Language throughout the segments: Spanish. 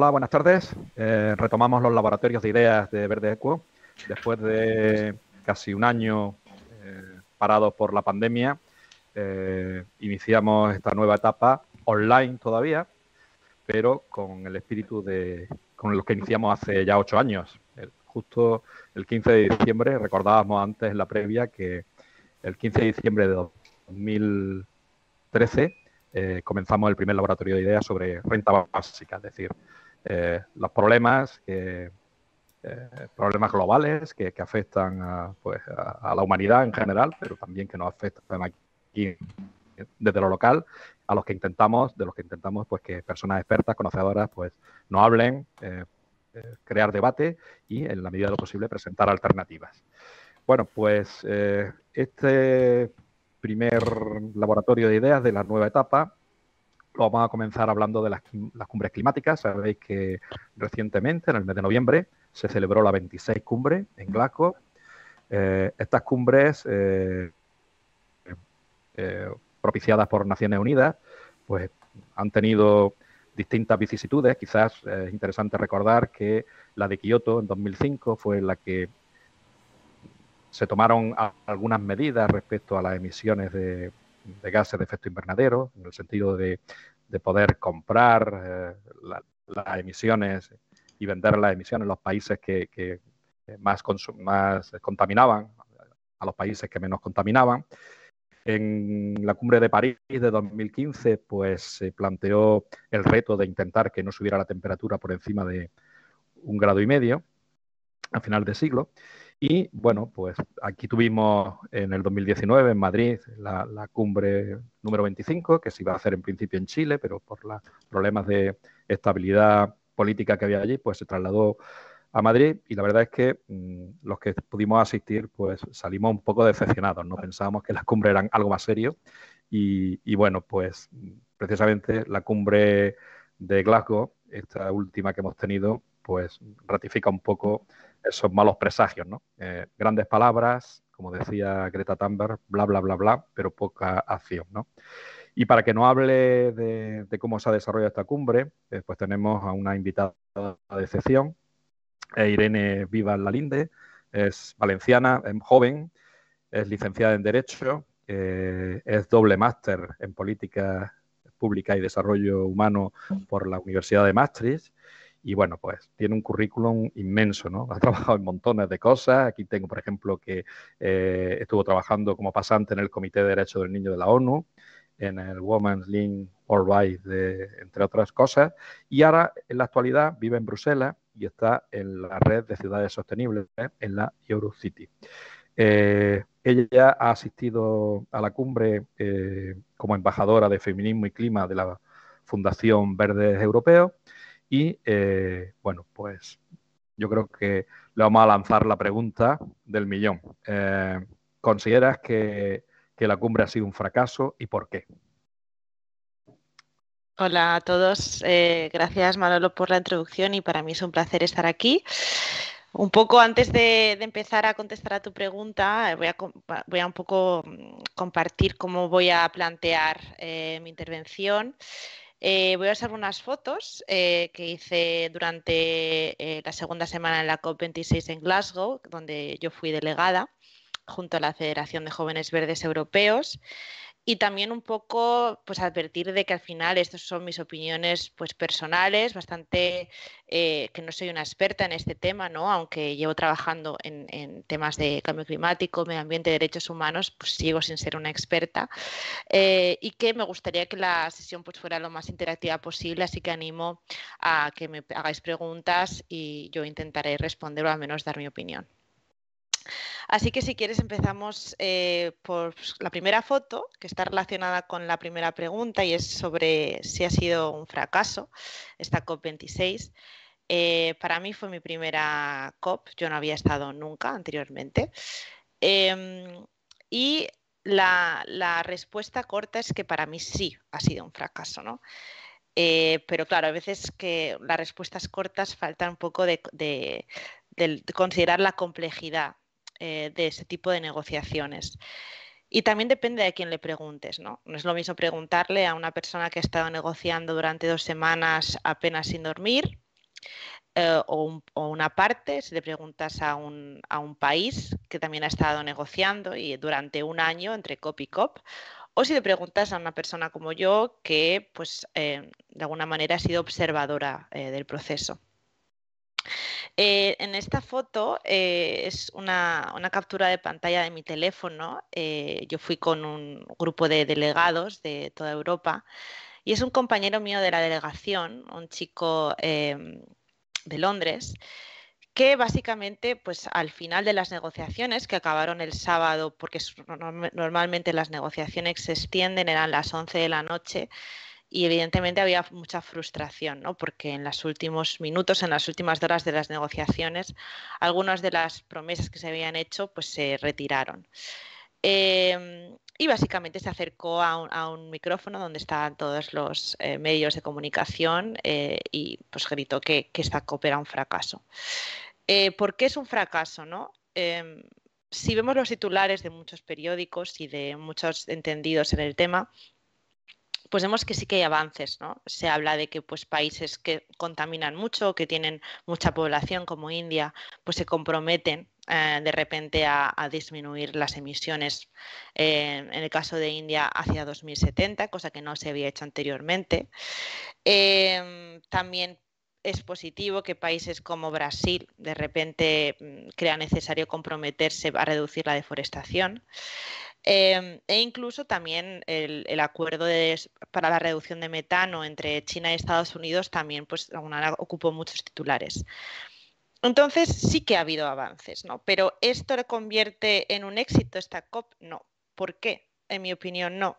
Hola, buenas tardes. Eh, retomamos los laboratorios de ideas de Verde después de casi un año parado eh, parados por la pandemia. Eh, iniciamos esta nueva etapa online todavía, pero con el espíritu de con los que iniciamos hace ya ocho años. justo el 15 de diciembre, recordábamos antes en la previa que el 15 de diciembre de 2013 comenzamos el primer laboratorio de ideas sobre renta básica, es decir, eh, los problemas, eh, problemas globales que, afectan pues, a, la humanidad en general, pero también que nos afectan desde lo local, a los que intentamos, de los que intentamos pues que personas expertas, conocedoras, pues nos hablen, eh, crear debate y en la medida de lo posible presentar alternativas. Bueno, pues este primer laboratorio de ideas de la nueva etapa Vamos a comenzar hablando de las, cumbres climáticas. Sabéis que recientemente, en el mes de noviembre, se celebró la 26 cumbre en Glasgow. Eh, estas cumbres, eh, eh, propiciadas por Naciones Unidas, pues han tenido distintas vicisitudes. Quizás es interesante recordar que la de Kioto en 2005 fue la que se tomaron algunas medidas respecto a las emisiones de, de gases de efecto invernadero, en el sentido de, poder comprar eh, las emisiones y vender las emisiones en los países que, más, más contaminaban, a los países que menos contaminaban. En la cumbre de París de 2015, pues se planteó el reto de intentar que no subiera la temperatura por encima de un grado y medio a final de siglo. Y bueno, pues aquí tuvimos en el 2019 en Madrid la, cumbre número 25, que se iba a hacer en principio en Chile, pero por los problemas de estabilidad política que había allí, pues se trasladó a Madrid y la verdad es que mm, los que pudimos asistir pues salimos un poco decepcionados, no pensábamos que las cumbres eran algo más serio y bueno, pues precisamente la cumbre de Glasgow, esta última que hemos tenido, pues ratifica un poco esos malos presagios, ¿no? Eh, grandes palabras, como decía Greta Thunberg, bla, bla, bla, bla, pero poca acción, ¿no? Y para que no hable de, cómo se ha desarrollado esta cumbre, eh, pues tenemos a una invitada de excepción, eh, Irene Vivas Lalinde, es valenciana, es joven, es licenciada en Derecho, es doble máster en Política Pública y Desarrollo Humano por la Universidad de Maastricht y bueno, pues tiene un currículum inmenso, ¿no? Ha trabajado en montones de cosas. Aquí tengo, por ejemplo, que eh, estuvo trabajando como pasante en el Comité de Derechos del Niño de la ONU, en el Women's Link Worldwide, entre otras cosas. Y ahora, en la actualidad, vive en Bruselas y está en la red de ciudades sostenibles, ¿eh? en la Eurocity. Eh, ella ha asistido a la cumbre eh, como embajadora de feminismo y clima de la Fundación Verdes Europeos y eh, bueno, pues yo creo que le vamos a lanzar la pregunta del millón. Eh, ¿Consideras que, la cumbre ha sido un fracaso y por qué? Hola a todos, eh, gracias Manolo por la introducción y para mí es un placer estar aquí. Un poco antes de, empezar a contestar a tu pregunta, voy a, un poco mm, compartir cómo voy a plantear mi intervención. Eh, voy a usar unas fotos eh, que hice durante eh, la segunda semana en la COP26 en Glasgow, donde yo fui delegada junto a la Federación de Jóvenes Verdes Europeos y también un poco pues advertir de que al final estas son mis opiniones pues personales bastante eh, que no soy una experta en este tema no aunque llevo trabajando en, temas de cambio climático medio ambiente derechos humanos pues sigo sin ser una experta eh, y que me gustaría que la sesión pues fuera lo más interactiva posible así que animo a que me hagáis preguntas y yo intentaré responder o al menos dar mi opinión Así que si quieres empezamos eh, por pues, la primera foto, que está relacionada con la primera pregunta y es sobre si ha sido un fracaso esta COP26. Eh, para mí fue mi primera COP, yo no había estado nunca anteriormente. Em, y la, respuesta corta es que para mí sí ha sido un fracaso, ¿no? Eh, pero claro, a veces que las respuestas cortas faltan un poco de, considerar la complejidad eh, de ese tipo de negociaciones. Y también depende de quién le preguntes, ¿no? No es lo mismo preguntarle a una persona que ha estado negociando durante dos semanas apenas sin dormir eh, o, una parte, si le preguntas a un, país que también ha estado negociando y durante un año entre cop y cop, o si le preguntas a una persona como yo que, pues, eh, de alguna manera ha sido observadora del proceso. Eh, en esta foto eh, es una, captura de pantalla de mi teléfono. Eh, yo fui con un grupo de delegados de toda Europa y es un compañero mío de la delegación, un chico em, de Londres que básicamente pues al final de las negociaciones que acabaron el sábado porque normalmente las negociaciones se extienden eran las 11 de la noche y evidentemente había mucha frustración, ¿no? porque en los últimos minutos, en las últimas horas de las negociaciones, algunas de las promesas que se habían hecho pues, se retiraron. Em, y básicamente se acercó a un, micrófono donde estaban todos los eh, medios de comunicación eh, y pues gritó que, que, esta COP era un fracaso. Eh, ¿Por qué es un fracaso? Em, si vemos los titulares de muchos periódicos y de muchos entendidos en el tema, pues vemos que sí que hay avances, Se habla de que pues, países que contaminan mucho, que tienen mucha población como India, pues se comprometen eh, de repente a, disminuir las emisiones, eh, en el caso de India, hacia 2070, cosa que no se había hecho anteriormente. Em, también es positivo que países como Brasil de repente mm, crea necesario comprometerse a reducir la deforestación. Em, e incluso también el, acuerdo para la reducción de metano entre China y Estados Unidos también pues, ocupó muchos titulares. Entonces sí que ha habido avances, ¿no? Pero ¿esto lo convierte en un éxito esta COP? No. ¿Por qué? En mi opinión, no.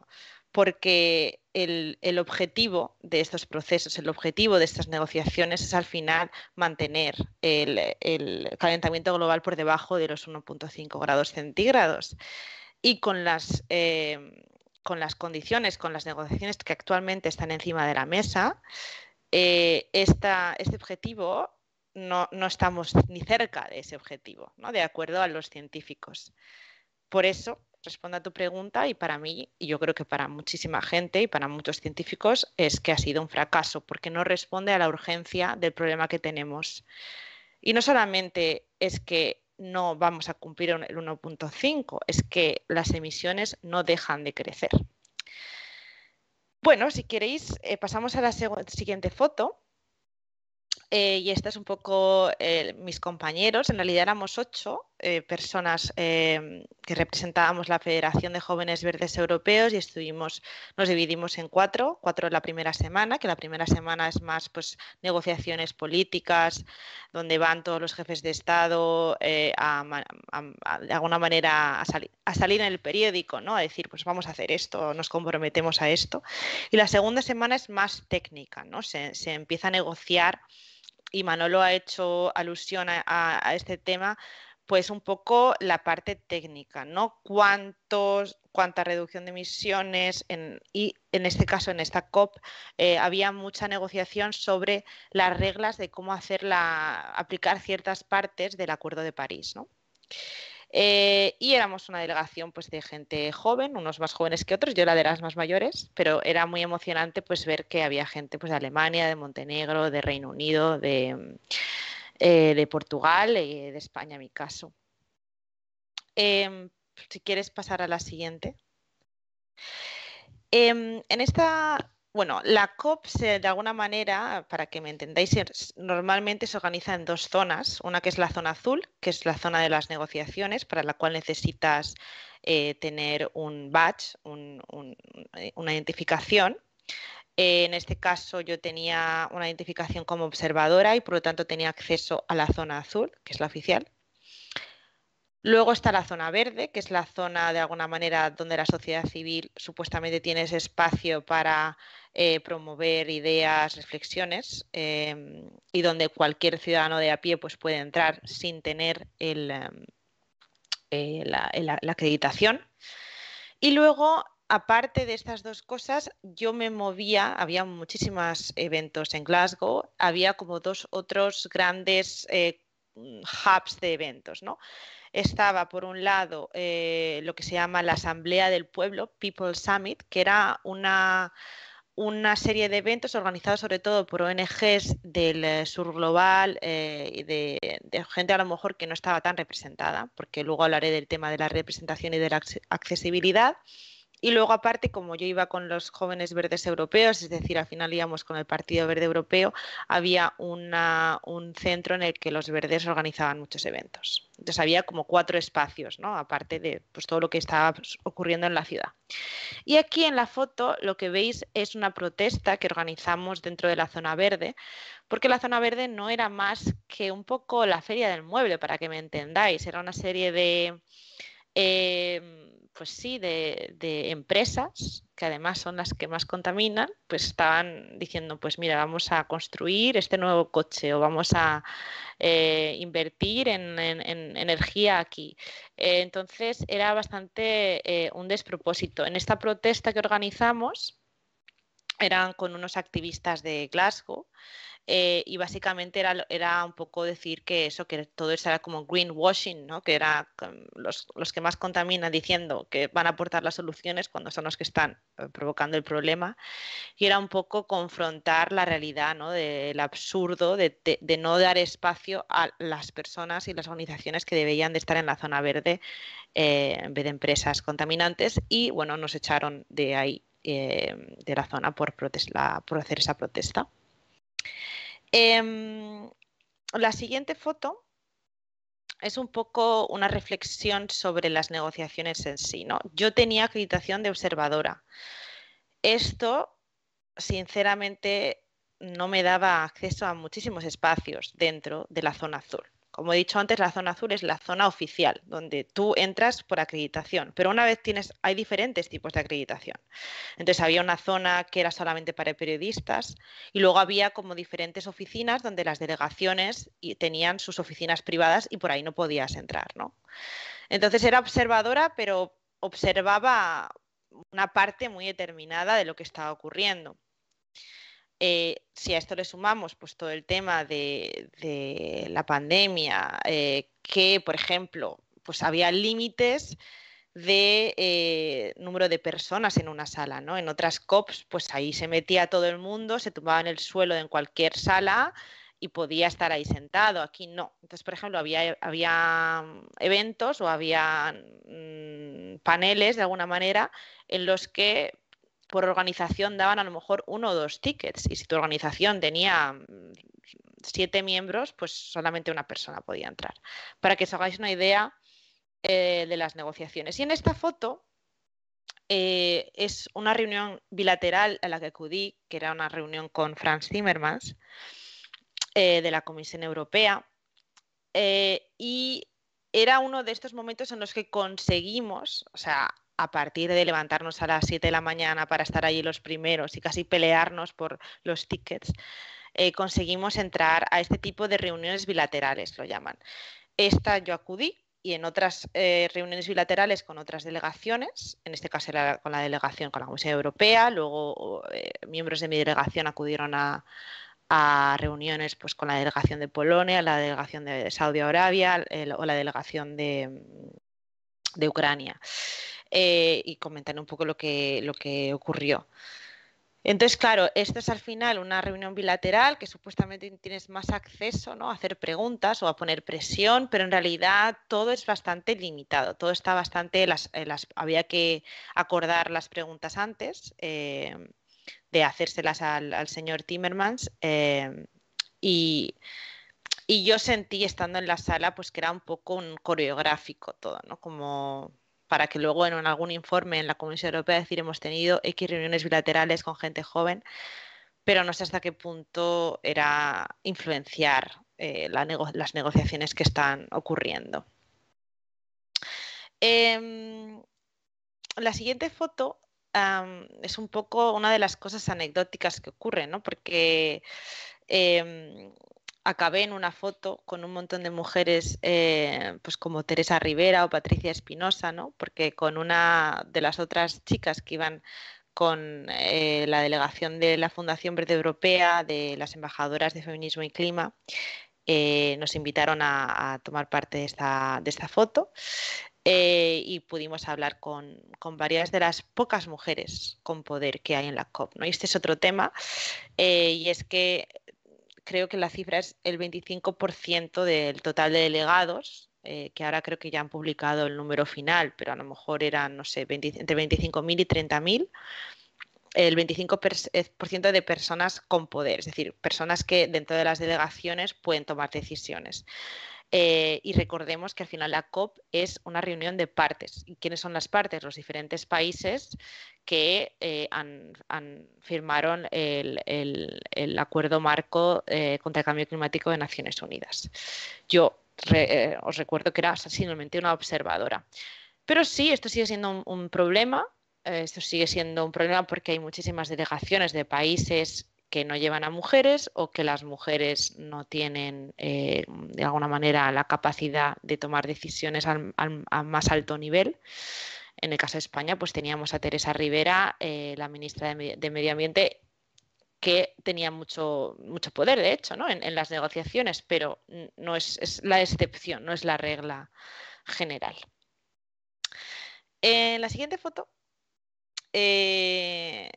Porque el, objetivo de estos procesos, el objetivo de estas negociaciones es al final mantener el, el calentamiento global por debajo de los 1.5 grados centígrados y con las, eh, con las condiciones, con las negociaciones que actualmente están encima de la mesa, eh, este objetivo no, estamos ni cerca de ese objetivo, ¿no? de acuerdo a los científicos. Por eso, respondo a tu pregunta y para mí, y yo creo que para muchísima gente y para muchos científicos, es que ha sido un fracaso porque no responde a la urgencia del problema que tenemos. Y no solamente es que no vamos a cumplir el 1.5, es que las emisiones no dejan de crecer. Bueno, si queréis, eh, pasamos a la siguiente foto. Eh, y esta es un poco eh, mis compañeros, en realidad éramos ocho, eh, personas em, que representábamos la Federación de Jóvenes Verdes Europeos y estuvimos, nos dividimos en cuatro, cuatro la primera semana, que la primera semana es más pues negociaciones políticas, donde van todos los jefes de Estado eh, a, de alguna manera a, a salir en el periódico, ¿no? A decir, pues vamos a hacer esto, nos comprometemos a esto. Y la segunda semana es más técnica, ¿no? Se, se empieza a negociar y Manolo ha hecho alusión a, a, este tema pues un poco la parte técnica, ¿no? ¿Cuántos, cuánta reducción de emisiones y en este caso en esta COP eh, había mucha negociación sobre las reglas de cómo hacer la, aplicar ciertas partes del Acuerdo de París, ¿no? Eh, y éramos una delegación pues, de gente joven, unos más jóvenes que otros, yo era de las más mayores, pero era muy emocionante pues, ver que había gente pues, de Alemania, de Montenegro, de Reino Unido, de, eh, de Portugal y eh, de España, en mi caso. Em, si quieres pasar a la siguiente. Em, en esta, bueno, la COP de alguna manera, para que me entendáis, normalmente se organiza en dos zonas. Una que es la zona azul, que es la zona de las negociaciones, para la cual necesitas eh, tener un badge, una identificación en este caso yo tenía una identificación como observadora y por lo tanto tenía acceso a la zona azul, que es la oficial. Luego está la zona verde, que es la zona de alguna manera donde la sociedad civil supuestamente tiene ese espacio para eh, promover ideas, reflexiones em, y donde cualquier ciudadano de a pie pues, puede entrar sin tener em, eh, la, la, acreditación. Y luego aparte de estas dos cosas, yo me movía, había muchísimos eventos en Glasgow, había como dos otros grandes eh, mm, hubs de eventos, Estaba, por un lado, eh, lo que se llama la Asamblea del Pueblo, People Summit, que era una, serie de eventos organizados sobre todo por ONGs del eh, sur global y de, de, gente a lo mejor que no estaba tan representada, porque luego hablaré del tema de la representación y de la accesibilidad. Y luego aparte, como yo iba con los jóvenes verdes europeos, es decir, al final íbamos con el Partido Verde Europeo, había un centro en el que los verdes organizaban muchos eventos. Entonces había como cuatro espacios, ¿no? aparte de pues, todo lo que estaba pues, ocurriendo en la ciudad. Y aquí en la foto lo que veis es una protesta que organizamos dentro de la zona verde, porque la zona verde no era más que un poco la feria del mueble, para que me entendáis, era una serie de... Eh, pues sí, de, empresas, que además son las que más contaminan, pues estaban diciendo, pues mira, vamos a construir este nuevo coche o vamos a eh, invertir en, energía aquí. Eh, entonces era bastante eh, un despropósito. En esta protesta que organizamos, eran con unos activistas de Glasgow, eh, y básicamente era, era un poco decir que eso, que todo eso era como greenwashing, ¿no? que era los, los que más contaminan diciendo que van a aportar las soluciones cuando son los que están eh, provocando el problema, y era un poco confrontar la realidad ¿no? del absurdo de, de, no dar espacio a las personas y las organizaciones que debían de estar en la zona verde eh, en vez de empresas contaminantes y bueno, nos echaron de ahí, de la zona por, por hacer esa protesta. Em, la siguiente foto es un poco una reflexión sobre las negociaciones en sí. Yo tenía acreditación de observadora. Esto, sinceramente, no me daba acceso a muchísimos espacios dentro de la zona azul. Como he dicho antes, la zona azul es la zona oficial, donde tú entras por acreditación, pero una vez tienes, hay diferentes tipos de acreditación. Entonces había una zona que era solamente para periodistas y luego había como diferentes oficinas donde las delegaciones tenían sus oficinas privadas y por ahí no podías entrar, Entonces era observadora, pero observaba una parte muy determinada de lo que estaba ocurriendo. Eh, si a esto le sumamos pues, todo el tema de, la pandemia, eh, que, por ejemplo, pues había límites de eh, número de personas en una sala, ¿no? En otras COPs, pues ahí se metía todo el mundo, se tumbaba en el suelo en cualquier sala y podía estar ahí sentado, aquí no. Entonces, por ejemplo, había, mm, eventos o había mm, paneles, de alguna manera, en los que por organización daban a lo mejor uno o dos tickets y si tu organización tenía mm, siete miembros, pues solamente una persona podía entrar, para que os hagáis una idea eh, de las negociaciones. Y en esta foto eh, es una reunión bilateral a la que acudí, que era una reunión con Franz Zimmermans eh, de la Comisión Europea, y era uno de estos momentos en los que conseguimos, o sea, a partir de levantarnos a las 7 de la mañana para estar allí los primeros y casi pelearnos por los tickets, eh, conseguimos entrar a este tipo de reuniones bilaterales, lo llaman. Esta yo acudí y en otras eh, reuniones bilaterales con otras delegaciones, en este caso era con la delegación con la Comisión Europea, luego eh, miembros de mi delegación acudieron a, reuniones pues, con la delegación de Polonia, la delegación de Saudi Arabia o la delegación de Ucrania. Eh, y comentar un poco lo que, lo que ocurrió. Entonces, claro, esto es al final una reunión bilateral que supuestamente tienes más acceso ¿no? a hacer preguntas o a poner presión, pero en realidad todo es bastante limitado, todo está bastante, las, eh, había que acordar las preguntas antes eh, de hacérselas al, señor Timmermans y, yo sentí estando en la sala pues que era un poco un coreográfico todo, ¿no? Como para que luego en algún informe en la Comisión Europea decir hemos tenido X reuniones bilaterales con gente joven, pero no sé hasta qué punto era influenciar eh, las negociaciones que están ocurriendo. Em, la siguiente foto es un poco una de las cosas anecdóticas que ocurren, ¿no? porque em, acabé en una foto con un montón de mujeres, eh, pues como Teresa Rivera o Patricia Espinosa, ¿no? Porque con una de las otras chicas que iban con eh, la delegación de la Fundación Verde Europea, de las embajadoras de feminismo y clima, eh, nos invitaron a, tomar parte de esta, foto. y pudimos hablar con, varias de las pocas mujeres con poder que hay en la COP. ¿no? este es otro tema, y es que creo que la cifra es el 25% del total de delegados, eh, que ahora creo que ya han publicado el número final, pero a lo mejor eran, no sé, entre 25.000 y 30.000 el 25% de personas con poder, es decir, personas que dentro de las delegaciones pueden tomar decisiones. Eh, y recordemos que al final la COP es una reunión de partes. ¿Y quiénes son las partes? Los diferentes países que eh, firmaron el, acuerdo marco eh, contra el cambio climático de Naciones Unidas. Yo os recuerdo que era simplemente una observadora. Pero sí, esto sigue siendo un problema esto sigue siendo un problema porque hay muchísimas delegaciones de países que no llevan a mujeres o que las mujeres no tienen eh, de alguna manera la capacidad de tomar decisiones a más alto nivel. En el caso de España, pues teníamos a Teresa Rivera, eh, la ministra de, Medio Ambiente, que tenía mucho, mucho poder, de hecho, ¿no? en, las negociaciones, pero no es, la excepción, no es la regla general. En la siguiente foto eh,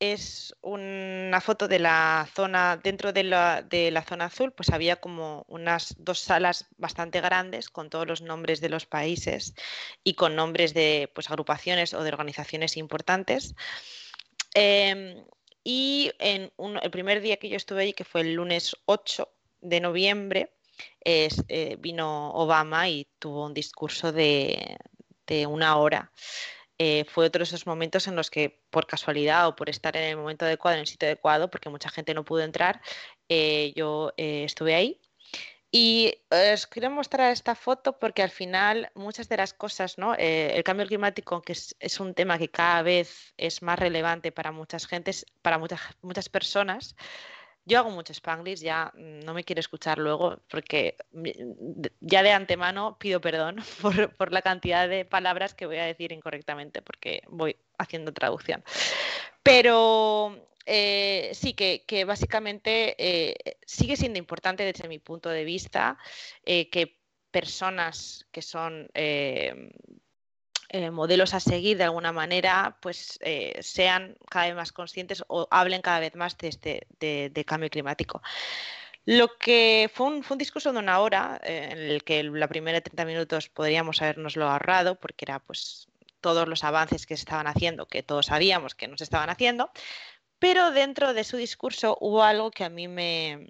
es una foto de la zona, dentro de la, zona azul, pues había como unas dos salas bastante grandes con todos los nombres de los países y con nombres de pues, agrupaciones o de organizaciones importantes. Em, y en el primer día que yo estuve allí, que fue el lunes 8 de noviembre, eh, vino Obama y tuvo un discurso de, de una hora. Eh, fue otro de esos momentos en los que por casualidad o por estar en el momento adecuado, en el sitio adecuado, porque mucha gente no pudo entrar, eh, yo eh, estuve ahí. Y os quiero mostrar esta foto porque al final muchas de las cosas, ¿no? el cambio climático, que es, un tema que cada vez es más relevante para muchas gentes, para muchas, muchas personas, yo hago mucho spanglish, ya mm, no me quiero escuchar luego, porque ya de antemano pido perdón por, la cantidad de palabras que voy a decir incorrectamente, porque voy haciendo traducción. Pero eh, sí, que, básicamente eh, sigue siendo importante desde mi punto de vista eh, que personas que son eh, modelos a seguir de alguna manera pues eh, sean cada vez más conscientes o hablen cada vez más de, este, de, cambio climático. Lo que fue un, discurso de una hora, eh, en el que la primera de 30 minutos podríamos habernoslo ahorrado, porque era pues todos los avances que se estaban haciendo, que todos sabíamos que nos estaban haciendo, pero dentro de su discurso hubo algo que a mí me,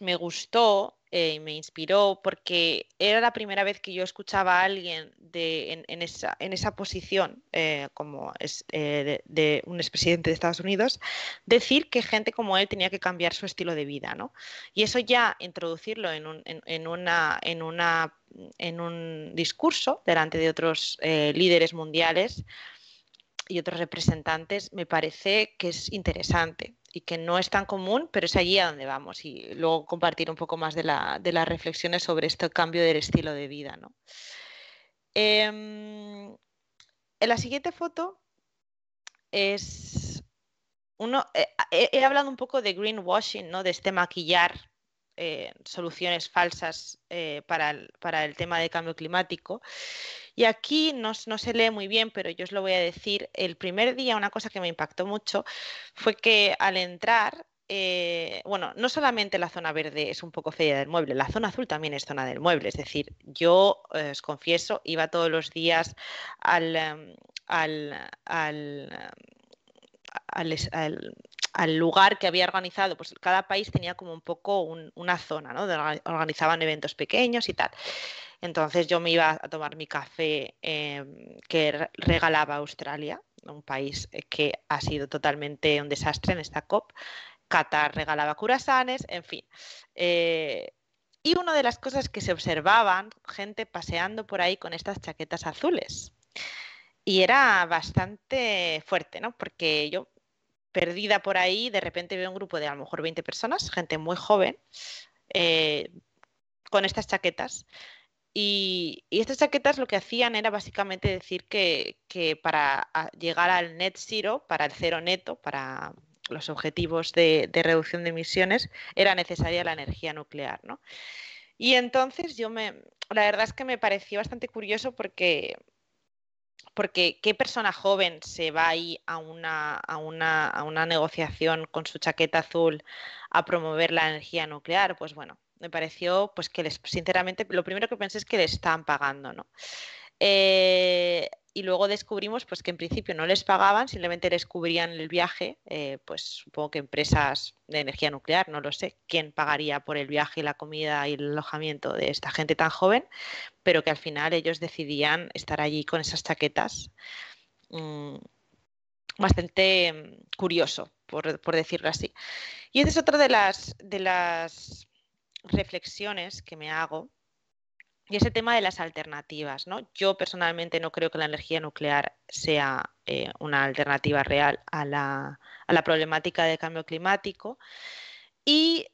me gustó eh, me inspiró porque era la primera vez que yo escuchaba a alguien de, en, esa, posición, eh, como es, eh, de, un expresidente de Estados Unidos, decir que gente como él tenía que cambiar su estilo de vida. Y eso ya introducirlo en, un, en una, una, un discurso delante de otros líderes mundiales y otros representantes, me parece que es interesante y que no es tan común, pero es allí a donde vamos. Y luego compartir un poco más de, las reflexiones sobre este cambio del estilo de vida. Em, en la siguiente foto es... Uno, eh, he, hablado un poco de greenwashing, ¿no? de este maquillar eh, soluciones falsas eh, para el, para, el, tema de cambio climático. Y aquí no, se lee muy bien, pero yo os lo voy a decir. El primer día, una cosa que me impactó mucho fue que al entrar, eh, bueno, no solamente la zona verde es un poco fea del mueble, la zona azul también es zona del mueble. Es decir, yo eh, os confieso, iba todos los días al em, al, al, em, al lugar que había organizado, pues cada país tenía como un poco una zona, ¿no? organizaban eventos pequeños y tal. Entonces yo me iba a tomar mi café em, que regalaba Australia, un país eh, que ha sido totalmente un desastre en esta COP. Qatar regalaba curasanes, en fin. Eh, y una de las cosas que se observaban, gente paseando por ahí con estas chaquetas azules. Y era bastante fuerte, ¿no? Porque yo perdida por ahí, de repente veo un grupo de a lo mejor 20 personas, gente muy joven, eh, con estas chaquetas. Y, estas chaquetas lo que hacían era básicamente decir que, para ah, llegar al net zero, para el cero neto, para los objetivos de, de reducción de emisiones, era necesaria la energía nuclear. ¿no? Y entonces yo me, la verdad es que me pareció bastante curioso porque porque ¿qué persona joven se va ahí a una, a una, a una negociación con su chaqueta azul a promover la energía nuclear? Pues bueno, me pareció pues que les, sinceramente, lo primero que pensé es que le están pagando, ¿no? Eh, y luego descubrimos pues, que en principio no les pagaban, simplemente les cubrían el viaje, eh, pues supongo que empresas de energía nuclear, no lo sé, quién pagaría por el viaje y la comida y el alojamiento de esta gente tan joven, pero que al final ellos decidían estar allí con esas chaquetas. Mm, bastante mm, curioso, por, decirlo así. Y esa es otra de las reflexiones que me hago y ese tema de las alternativas. ¿no? Yo personalmente no creo que la energía nuclear sea eh, una alternativa real a la, problemática de cambio climático. Y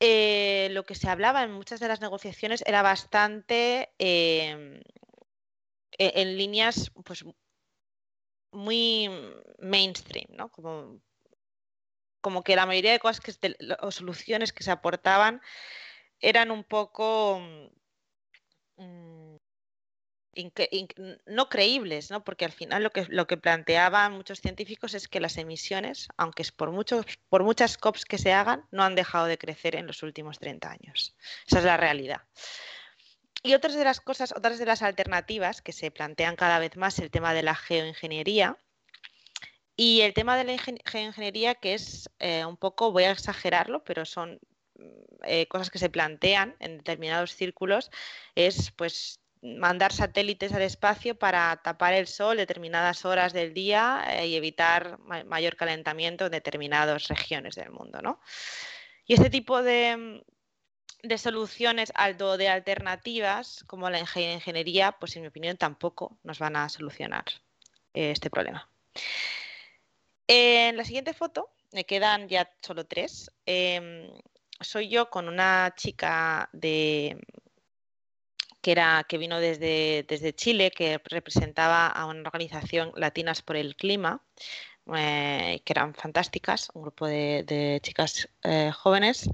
eh, lo que se hablaba en muchas de las negociaciones era bastante em, e, en líneas pues, muy mainstream, ¿no? como, que la mayoría de cosas o soluciones que se aportaban eran un poco Mm, no creíbles, ¿no? porque al final lo que, lo que planteaban muchos científicos es que las emisiones, aunque es por, muchos, por muchas COPs que se hagan, no han dejado de crecer en los últimos 30 años. Esa es la realidad. Y otras de las cosas, otras de las alternativas que se plantean cada vez más, el tema de la geoingeniería y el tema de la geoingeniería que es eh, un poco, voy a exagerarlo, pero son eh, cosas que se plantean en determinados círculos es pues mandar satélites al espacio para tapar el sol determinadas horas del día eh, y evitar mayor calentamiento en determinadas regiones del mundo. Y este tipo de, de soluciones o de alternativas como la ingeniería, pues en mi opinión tampoco nos van a solucionar eh, este problema. En la siguiente foto me quedan ya solo tres. Eh, soy yo con una chica de que era que vino desde, desde Chile, que representaba a una organización Latinas por el Clima, eh, que eran fantásticas, un grupo de, chicas eh, jóvenes.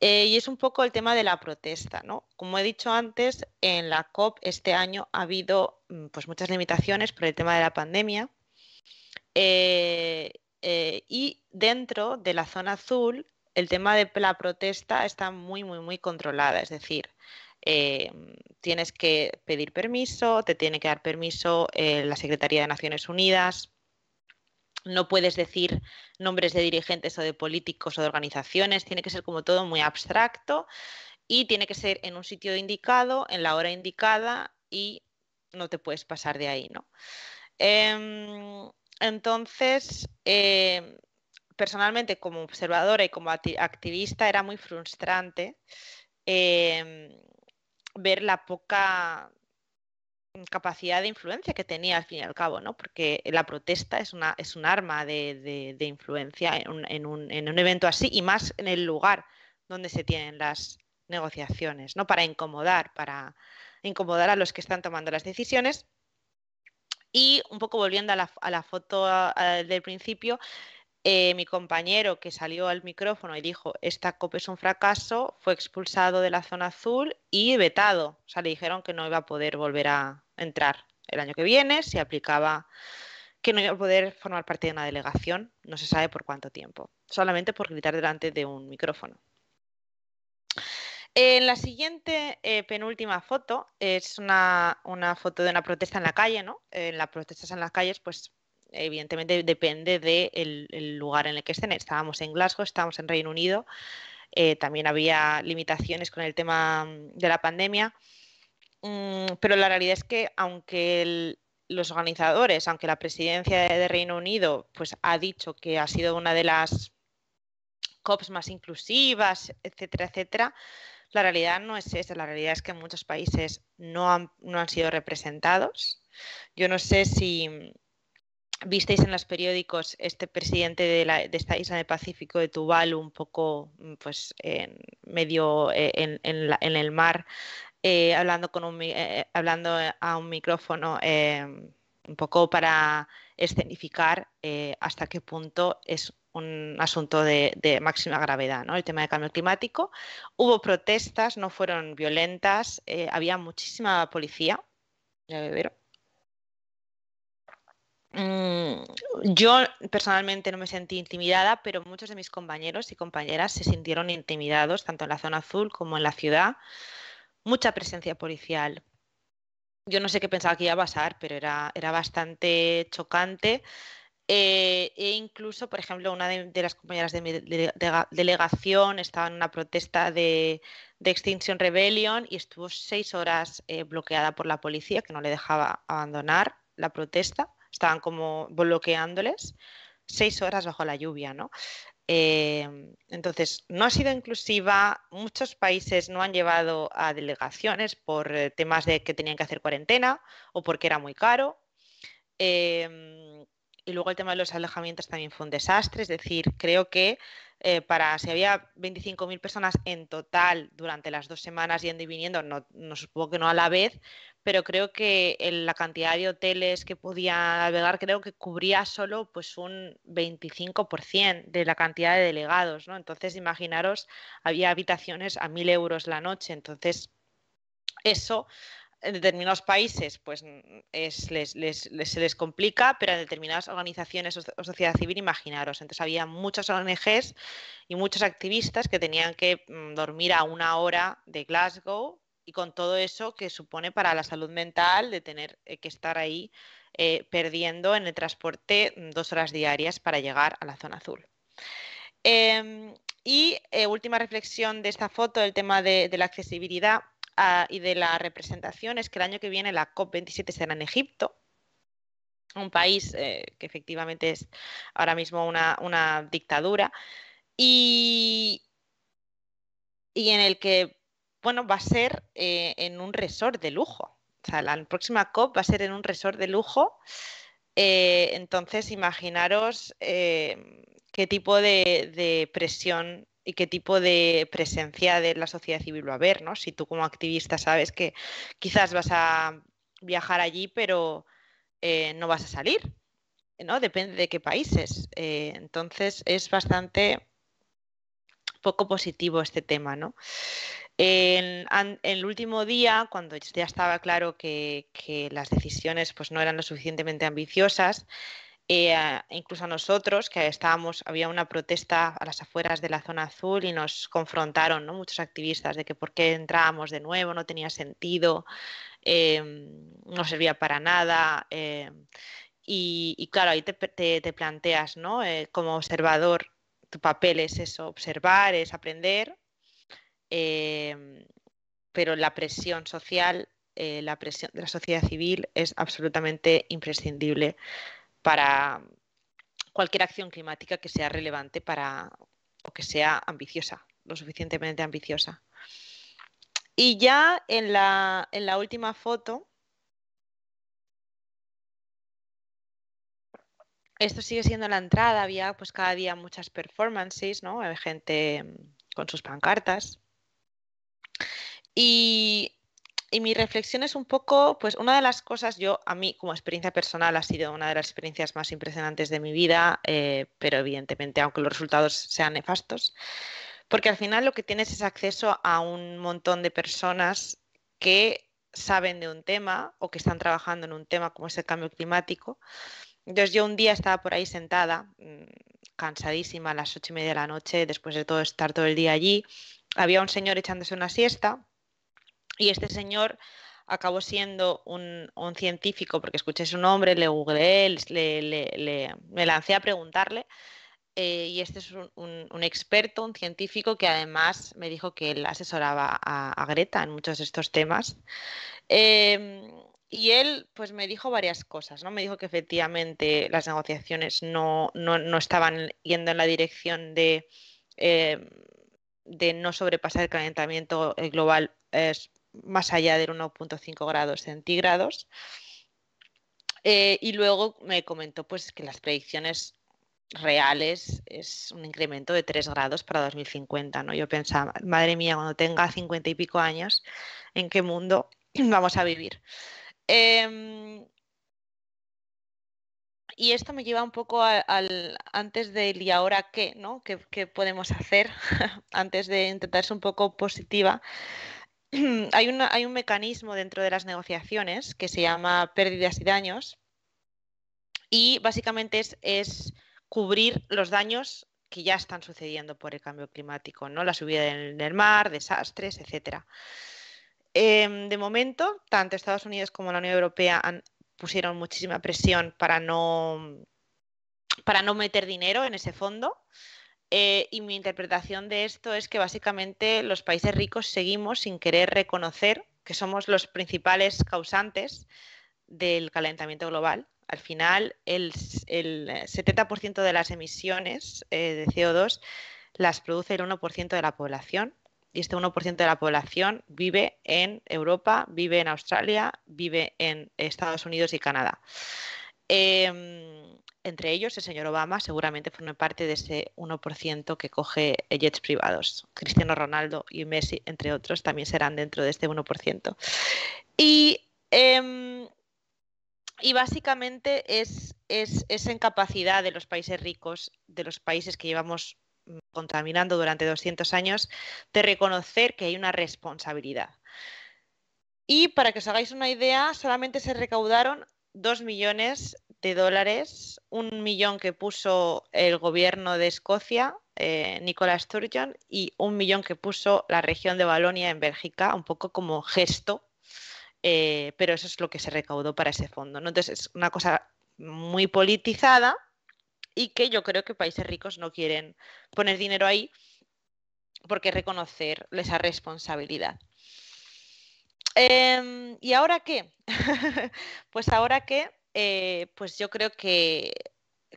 Eh, y es un poco el tema de la protesta, ¿no? Como he dicho antes, en la COP este año ha habido mm, pues, muchas limitaciones por el tema de la pandemia. y dentro de la zona azul el tema de la protesta está muy, muy, muy controlada. Es decir, eh, tienes que pedir permiso, te tiene que dar permiso eh, la Secretaría de Naciones Unidas. No puedes decir nombres de dirigentes o de políticos o de organizaciones, tiene que ser como todo muy abstracto y tiene que ser en un sitio indicado, en la hora indicada y no te puedes pasar de ahí, ¿no? Em, entonces, eh, personalmente como observadora y como activista era muy frustrante em, ver la poca capacidad de influencia que tenía al fin y al cabo, ¿no? Porque la protesta es, una, es un arma de, influencia en un, evento así y más en el lugar donde se tienen las negociaciones, ¿no? Para incomodar, para incomodar a los que están tomando las decisiones. Y un poco volviendo a la, foto del principio, eh, mi compañero que salió al micrófono y dijo, esta copa es un fracaso, fue expulsado de la zona azul y vetado. O sea, le dijeron que no iba a poder volver a entrar el año que viene, se aplicaba que no iba a poder formar parte de una delegación, no se sabe por cuánto tiempo, solamente por gritar delante de un micrófono. En la siguiente eh, penúltima foto es una, una, foto de una protesta en la calle, ¿no? En las protestas en las calles, pues evidentemente depende del de el lugar en el que estén. Estábamos en Glasgow, estábamos en Reino Unido, eh, también había limitaciones con el tema mm, de la pandemia, mm, pero la realidad es que aunque los organizadores, aunque la presidencia de, Reino Unido pues, ha dicho que ha sido una de las COPs más inclusivas, etcétera, etcétera, la realidad no es esa, la realidad es que muchos países no han, no han sido representados. Yo no sé si, visteis en los periódicos este presidente de, de, esta isla del Pacífico de Tuvalu un poco mm, pues en medio eh, en, el mar eh, hablando con un, eh, hablando a un micrófono em, un poco para escenificar hasta qué punto es un asunto de, máxima gravedad, ¿no? El tema del cambio climático. Hubo protestas, no fueron violentas, había muchísima policía, ya Mm, yo personalmente no me sentí intimidada, pero muchos de mis compañeros y compañeras se sintieron intimidados, tanto en la zona azul como en la ciudad. Mucha presencia policial. Yo no sé qué pensaba que iba a pasar, pero era, era bastante chocante. Eh, e incluso, por ejemplo, una de, las compañeras de mi delegación estaba en una protesta de, Extinction Rebellion y estuvo seis horas eh, bloqueada por la policía, que no le dejaba abandonar la protesta estaban como bloqueándoles seis horas bajo la lluvia, ¿no? Em, entonces, no ha sido inclusiva, muchos países no han llevado a delegaciones por eh, temas de que tenían que hacer cuarentena o porque era muy caro. Em, y luego el tema de los alojamientos también fue un desastre, es decir, creo que eh, para si había 25.000 personas en total durante las dos semanas yendo y viniendo, no, supongo que no a la vez, pero creo que la cantidad de hoteles que podía albergar creo que cubría solo pues un 25% de la cantidad de delegados, ¿no? Entonces, imaginaros, había habitaciones a 1.000 euros la noche, entonces eso en determinados países pues mm, se les complica, pero en determinadas organizaciones o, sociedad civil, imaginaros. Entonces había muchas ONGs y muchos activistas que tenían que mm, dormir a una hora de Glasgow y con todo eso que supone para la salud mental de tener eh, que estar ahí eh, perdiendo en el transporte mm, dos horas diarias para llegar a la zona azul. Em, y eh, última reflexión de esta foto, el tema de la accesibilidad Ah, y de la representación es que el año que viene la COP27 será en Egipto, un país eh, que efectivamente es ahora mismo una, dictadura y, en el que bueno, va a ser eh, en un resort de lujo. O sea, la próxima COP va a ser en un resort de lujo. Eh, entonces, imaginaros qué tipo de, de presión y qué tipo de presencia de la sociedad civil va a haber, ¿no? Si tú como activista sabes que quizás vas a viajar allí, pero eh, no vas a salir, ¿no? Depende de qué países. Eh, entonces es bastante poco positivo este tema, ¿no? En, el último día, cuando ya estaba claro que, las decisiones pues, no eran lo suficientemente ambiciosas, eh, incluso a nosotros, que estábamos, había una protesta a las afueras de la zona azul y nos confrontaron muchos activistas de que por qué entrábamos de nuevo, no tenía sentido, em, no servía para nada. Em, y, claro, ahí te, planteas, ¿no? Eh, como observador, tu papel es eso, observar, es aprender, em, pero la presión social eh, la presión de la sociedad civil es absolutamente imprescindible para cualquier acción climática que sea relevante para o que sea ambiciosa, lo suficientemente ambiciosa. Y ya en la, última foto, esto sigue siendo la entrada, había pues cada día muchas performances, ¿no? Hay gente con sus pancartas. Y y mi reflexión es un poco, pues una de las cosas, yo a mí como experiencia personal ha sido una de las experiencias más impresionantes de mi vida, eh, pero evidentemente aunque los resultados sean nefastos, porque al final lo que tienes es acceso a un montón de personas que saben de un tema o que están trabajando en un tema como es el cambio climático. Entonces yo un día estaba por ahí sentada, mm, cansadísima, a las ocho y media de la noche, después de todo estar todo el día allí, había un señor echándose una siesta y este señor acabó siendo un, científico, porque escuché su nombre, le googleé, me lancé a preguntarle. Eh, y este es un, experto, un científico que además me dijo que él asesoraba a, Greta en muchos de estos temas. Em, y él pues me dijo varias cosas, ¿no? Me dijo que efectivamente las negociaciones no, estaban yendo en la dirección de, em, de no sobrepasar el calentamiento eh, global más allá del 1.5 grados centígrados. Eh, y luego me comentó pues, que las predicciones reales es un incremento de 3 grados para 2050. ¿no? Yo pensaba, madre mía, cuando tenga 50 y pico años, ¿en qué mundo vamos a vivir? Em, y esto me lleva un poco al, antes del y ahora qué, ¿no? ¿Qué, podemos hacer antes de intentar un poco positiva? hay, un mecanismo dentro de las negociaciones que se llama pérdidas y daños y básicamente es, cubrir los daños que ya están sucediendo por el cambio climático, ¿no? La subida del mar, desastres, etc. Em, de momento, tanto Estados Unidos como la Unión Europea pusieron muchísima presión para para no meter dinero en ese fondo. Eh, y mi interpretación de esto es que básicamente los países ricos seguimos sin querer reconocer que somos los principales causantes del calentamiento global. Al final, el, 70% eh, de las emisiones eh, de CO2 las produce el 1% de la población. Y este 1% de la población vive en Europa, vive en Australia, vive en Estados Unidos y Canadá. Em, entre ellos el señor Obama seguramente forma parte de ese 1% que coge eh, jets privados. Cristiano Ronaldo y Messi, entre otros, también serán dentro de este 1%. Y, em, y básicamente es, es esa incapacidad de los países ricos, de los países que llevamos mm, contaminando durante 200 años, de reconocer que hay una responsabilidad. Y para que os hagáis una idea, solamente se recaudaron 2 millones dólares, un millón que puso el gobierno de Escocia, eh, Nicola Sturgeon, y un millón que puso la región de Balonia en Bélgica, un poco como gesto, eh, pero eso es lo que se recaudó para ese fondo. Entonces es una cosa muy politizada y que yo creo que países ricos no quieren poner dinero ahí porque reconocer esa responsabilidad. Em, ¿Y ahora qué? pues ahora qué. Eh, pues yo creo que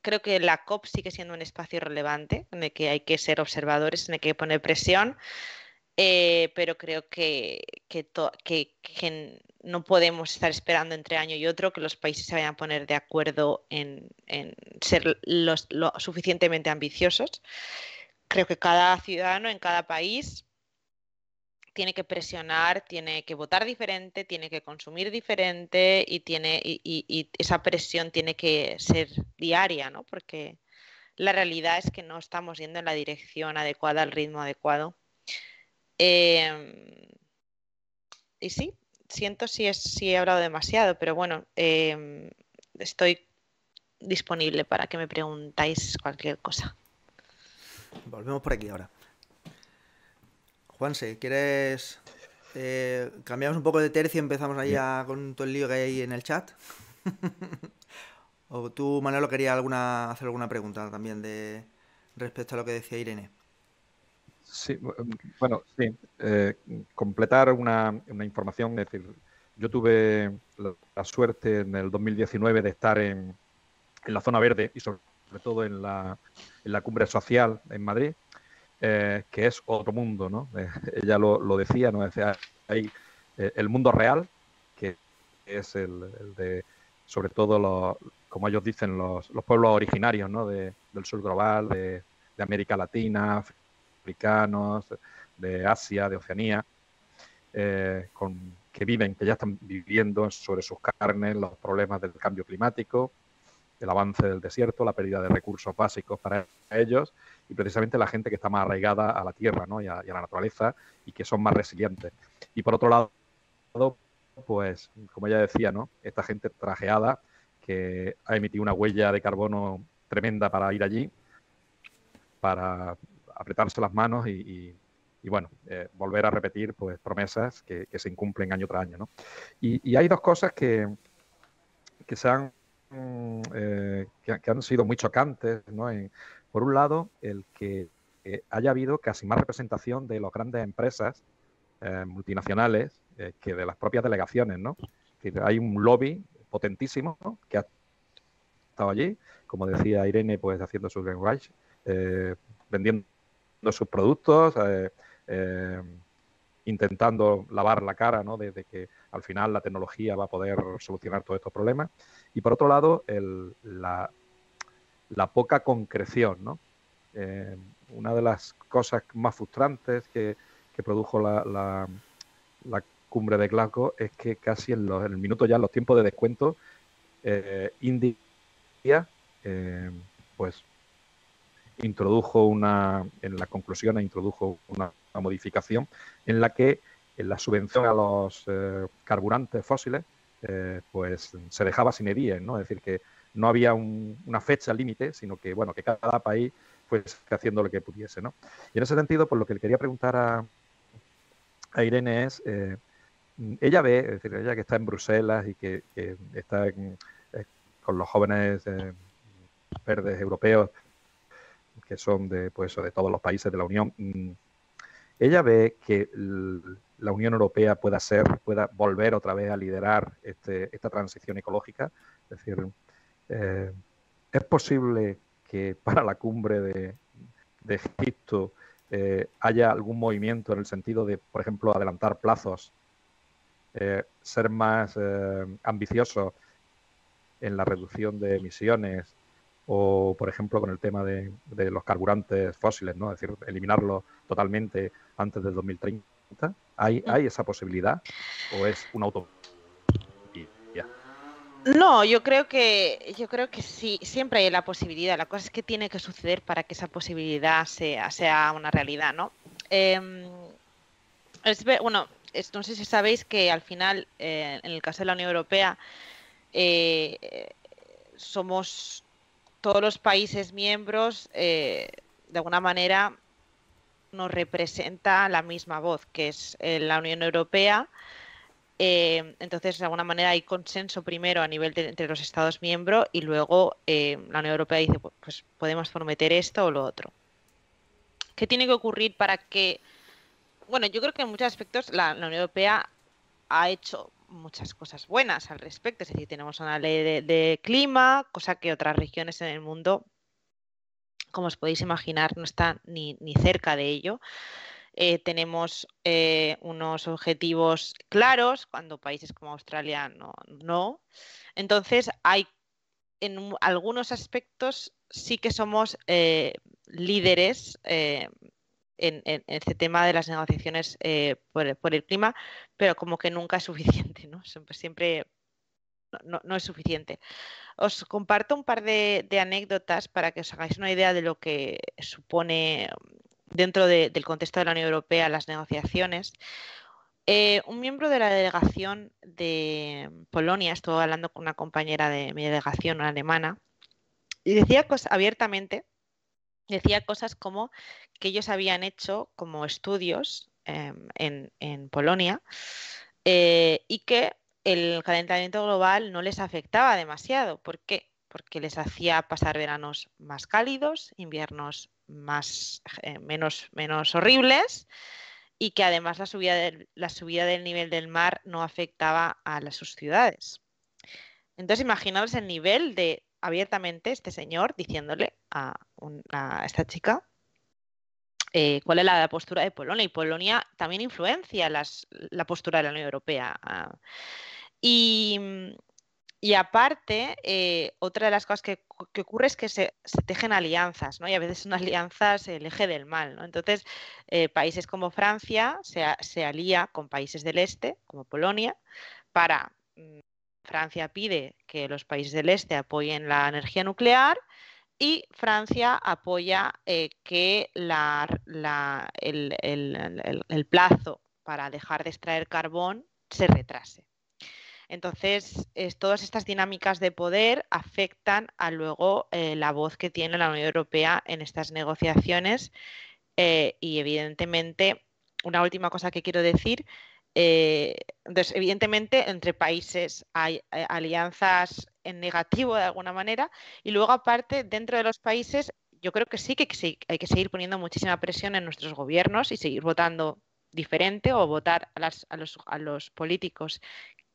creo que la COP sigue siendo un espacio relevante en el que hay que ser observadores, en el que hay que poner presión, eh, pero creo que, no podemos estar esperando entre año y otro que los países se vayan a poner de acuerdo en, ser los, lo suficientemente ambiciosos. Creo que cada ciudadano en cada país tiene que presionar, tiene que votar diferente, tiene que consumir diferente y, tiene, y, esa presión tiene que ser diaria, ¿no? Porque la realidad es que no estamos yendo en la dirección adecuada, al ritmo adecuado. Em, y sí, siento si, he hablado demasiado, pero bueno, em, estoy disponible para que me preguntáis cualquier cosa. Volvemos por aquí ahora. Juanse, ¿quieres eh, cambiamos un poco de tercio y empezamos ahí con todo el lío que hay en el chat? ¿O tú, Manolo, querías alguna, hacer alguna pregunta también de respecto a lo que decía Irene? Sí, bueno, sí. Eh, completar una, información. Es decir, yo tuve la, suerte en el 2019 de estar en, la zona verde y sobre todo en la cumbre social en Madrid. Eh, que es otro mundo, ¿no? Eh, ella lo, decía, ¿no? Decía, eh, el mundo real, que es el, de, sobre todo, como ellos dicen, los, pueblos originarios, ¿no? De, del sur global, de, América Latina, africanos, de Asia, de Oceanía, que viven, que ya están viviendo sobre sus carnes los problemas del cambio climático, el avance del desierto, la pérdida de recursos básicos para ellos y precisamente la gente que está más arraigada a la tierra ¿no? y, a, la naturaleza y que son más resilientes. Y por otro lado, pues como ya decía, ¿no? esta gente trajeada que ha emitido una huella de carbono tremenda para ir allí, para apretarse las manos y, bueno, eh, volver a repetir pues promesas que, se incumplen año tras año. Y, hay dos cosas que, que se han mm, eh, que, han sido muy chocantes por un lado, el que eh, haya habido casi más representación de las grandes empresas eh, multinacionales eh, que de las propias delegaciones, ¿no? hay un lobby potentísimo que ha estado allí, como decía Irene, pues haciendo su greenwash, vendiendo sus productos, intentando lavar la cara ¿no? de, que al final la tecnología va a poder solucionar todos estos problemas. Y por otro lado, la, la poca concreción, ¿no? Eh, una de las cosas más frustrantes que, produjo la, cumbre de Glasgow es que casi en, los, el minuto ya, en los tiempos de descuento, eh, India, eh, pues introdujo una, en la conclusión introdujo una, modificación en la que en la subvención a los eh, carburantes fósiles, pues se dejaba sin heridas, ¿no? Es decir, que no había una fecha límite, sino que, bueno, que cada país fuese haciendo lo que pudiese, ¿no? Y en ese sentido, pues lo que le quería preguntar a, Irene es, eh, ella ve, es decir, ella que está en Bruselas y que, está eh, con los jóvenes eh, verdes europeos, que son de, pues, de todos los países de la Unión, mm, ella ve que la Unión Europea pueda ser, pueda volver otra vez a liderar este, esta transición ecológica, es decir, eh, ¿Es posible que para la cumbre de, Egipto eh, haya algún movimiento en el sentido de, por ejemplo, adelantar plazos, eh, ser más ambiciosos en la reducción de emisiones o, por ejemplo, con el tema de, los carburantes fósiles, ¿no? Es decir, eliminarlos totalmente antes del 2030. ¿Hay, ¿Hay esa posibilidad o es un auto no, yo creo que yo creo que sí, siempre hay la posibilidad. La cosa es que tiene que suceder para que esa posibilidad sea, una realidad, ¿no? Em, bueno, no sé si sabéis que al final, eh, en el caso de la Unión Europea, eh, eh, somos todos los países miembros, de alguna manera, nos representa la misma voz, que es la Unión Europea. Eh, entonces, de alguna manera hay consenso primero a nivel de, entre los Estados miembros y luego eh, la Unión Europea dice, pues, pues, podemos prometer esto o lo otro. ¿Qué tiene que ocurrir para que... Bueno, yo creo que en muchos aspectos la, Unión Europea ha hecho muchas cosas buenas al respecto. Es decir, tenemos una ley de, clima, cosa que otras regiones en el mundo, como os podéis imaginar, no están ni, ni cerca de ello. Eh, tenemos eh, unos objetivos claros, cuando países como Australia no. Entonces, hay en algunos aspectos sí que somos eh, líderes en, este tema de las negociaciones por, el clima, pero como que nunca es suficiente, ¿no? Siempre, siempre no, es suficiente. Os comparto un par de anécdotas para que os hagáis una idea de lo que supone dentro del contexto de la Unión Europea las negociaciones, eh, un miembro de la delegación de Polonia estuvo hablando con una compañera de mi delegación, una alemana, y decía cosas, abiertamente, decía cosas como que ellos habían hecho como estudios em, en, Polonia eh, y que el calentamiento global no les afectaba demasiado. ¿Por qué? Porque les hacía pasar veranos más cálidos, inviernos más, eh, menos, menos horribles y que además la subida, del, la subida del nivel del mar no afectaba a las, sus ciudades. Entonces imaginaos el nivel de abiertamente este señor diciéndole a, esta chica eh, cuál es la, postura de Polonia. Y Polonia también influencia la postura de la Unión Europea. Ah. Y, mm, y aparte, eh, otra de las cosas que, ocurre es que se, tejen alianzas, ¿no? Y a veces son alianzas el eje del mal, ¿no? Entonces, eh, países como Francia se, alía con países del este, como Polonia, para... Mm, Francia pide que los países del este apoyen la energía nuclear y Francia apoya eh, que la, el plazo para dejar de extraer carbón se retrase. Entonces, todas estas dinámicas de poder afectan a luego eh, la voz que tiene la Unión Europea en estas negociaciones eh, y evidentemente, una última cosa que quiero decir, eh, evidentemente, entre países hay alianzas en negativo de alguna manera, y luego, aparte, dentro de los países, yo creo que sí que hay que seguir poniendo muchísima presión en nuestros gobiernos y seguir votando diferente o votar a, los, a los políticos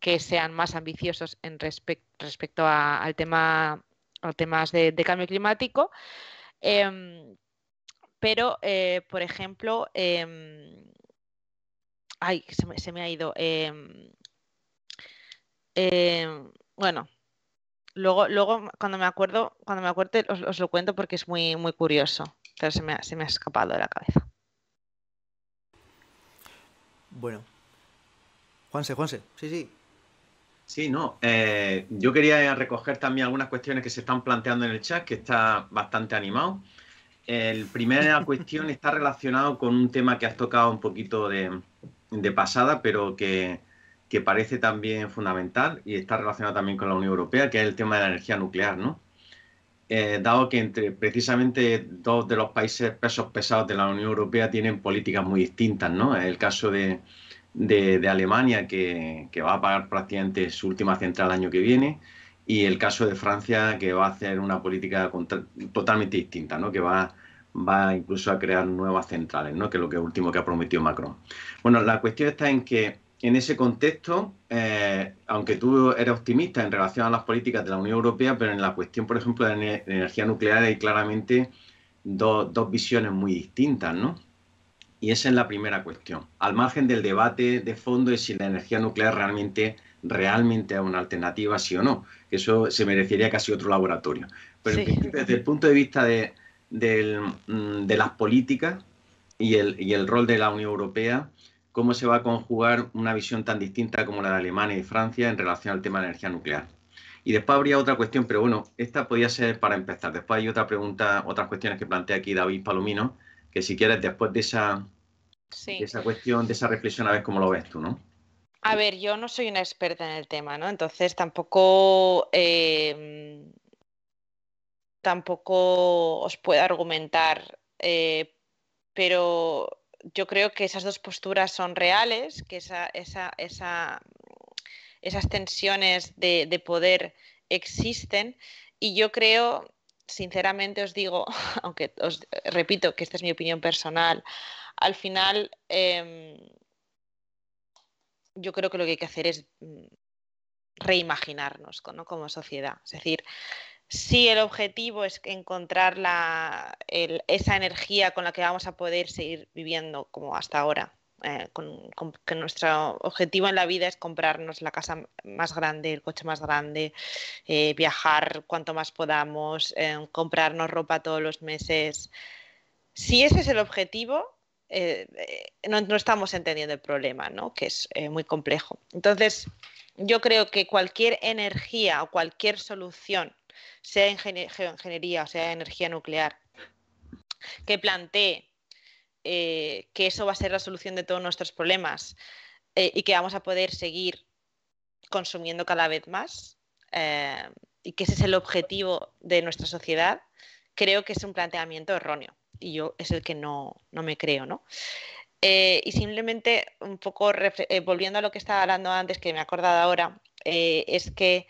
que sean más ambiciosos en respecto al tema a temas de, cambio climático. Em, pero, eh, por ejemplo, em, ay, se me, ha ido. Em, bueno, luego, luego cuando me acuerdo, cuando me acuerde os, lo cuento porque es muy, muy curioso. Pero se me, se me ha escapado de la cabeza. Bueno. Juanse, Juanse, sí, sí, Sí, no. Eh, yo quería recoger también algunas cuestiones que se están planteando en el chat, que está bastante animado. El primera cuestión está relacionado con un tema que has tocado un poquito de, pasada, pero que, que, parece también fundamental y está relacionado también con la Unión Europea, que es el tema de la energía nuclear, ¿no? Eh, dado que entre precisamente dos de los países pesos pesados de la Unión Europea tienen políticas muy distintas, ¿no? El caso de, de, Alemania, que, va a pagar prácticamente su última central el año que viene, y el caso de Francia, que va a hacer una política totalmente distinta, ¿no? que va, va incluso a crear nuevas centrales, ¿no? que es lo que último que ha prometido Macron. Bueno, la cuestión está en que en ese contexto, eh, aunque tú eres optimista en relación a las políticas de la Unión Europea, pero en la cuestión, por ejemplo, de energía nuclear hay claramente dos visiones muy distintas, ¿no? Y esa es la primera cuestión. Al margen del debate de fondo de si la energía nuclear realmente, realmente es una alternativa, sí o no. Eso se merecería casi otro laboratorio. Pero desde el punto de vista de, mm, las políticas y el, rol de la Unión Europea, ¿cómo se va a conjugar una visión tan distinta como la de Alemania y Francia en relación al tema de la energía nuclear? Y después habría otra cuestión, pero bueno, esta podría ser para empezar. Después hay otra pregunta, otras cuestiones que plantea aquí David Palomino que si quieres, después de esa, esa cuestión, de esa reflexión, a ver cómo lo ves tú, ¿no? A ver, yo no soy una experta en el tema, ¿no? Entonces tampoco, eh, tampoco os puedo argumentar, eh, pero yo creo que esas dos posturas son reales, que esa, esas tensiones de, de poder existen y yo creo sinceramente os digo, aunque os repito que esta es mi opinión personal, al final em, yo creo que lo que hay que hacer es mm, reimaginarnos como sociedad. Es decir, si el objetivo es encontrar esa energía con la que vamos a poder seguir viviendo como hasta ahora, eh, con, que nuestro objetivo en la vida es comprarnos la casa más grande, el coche más grande, eh, viajar cuanto más podamos, eh, comprarnos ropa todos los meses. Si ese es el objetivo, no, estamos entendiendo el problema, ¿no? que es muy complejo. Entonces, yo creo que cualquier energía o cualquier solución, sea geoingeniería o sea energía nuclear, que plantee eh, que eso va a ser la solución de todos nuestros problemas eh, y que vamos a poder seguir consumiendo cada vez más eh, y que ese es el objetivo de nuestra sociedad, creo que es un planteamiento erróneo y yo es el que no, no me creo, ¿no? y simplemente un poco volviendo a lo que estaba hablando antes, que me he acordado ahora, es que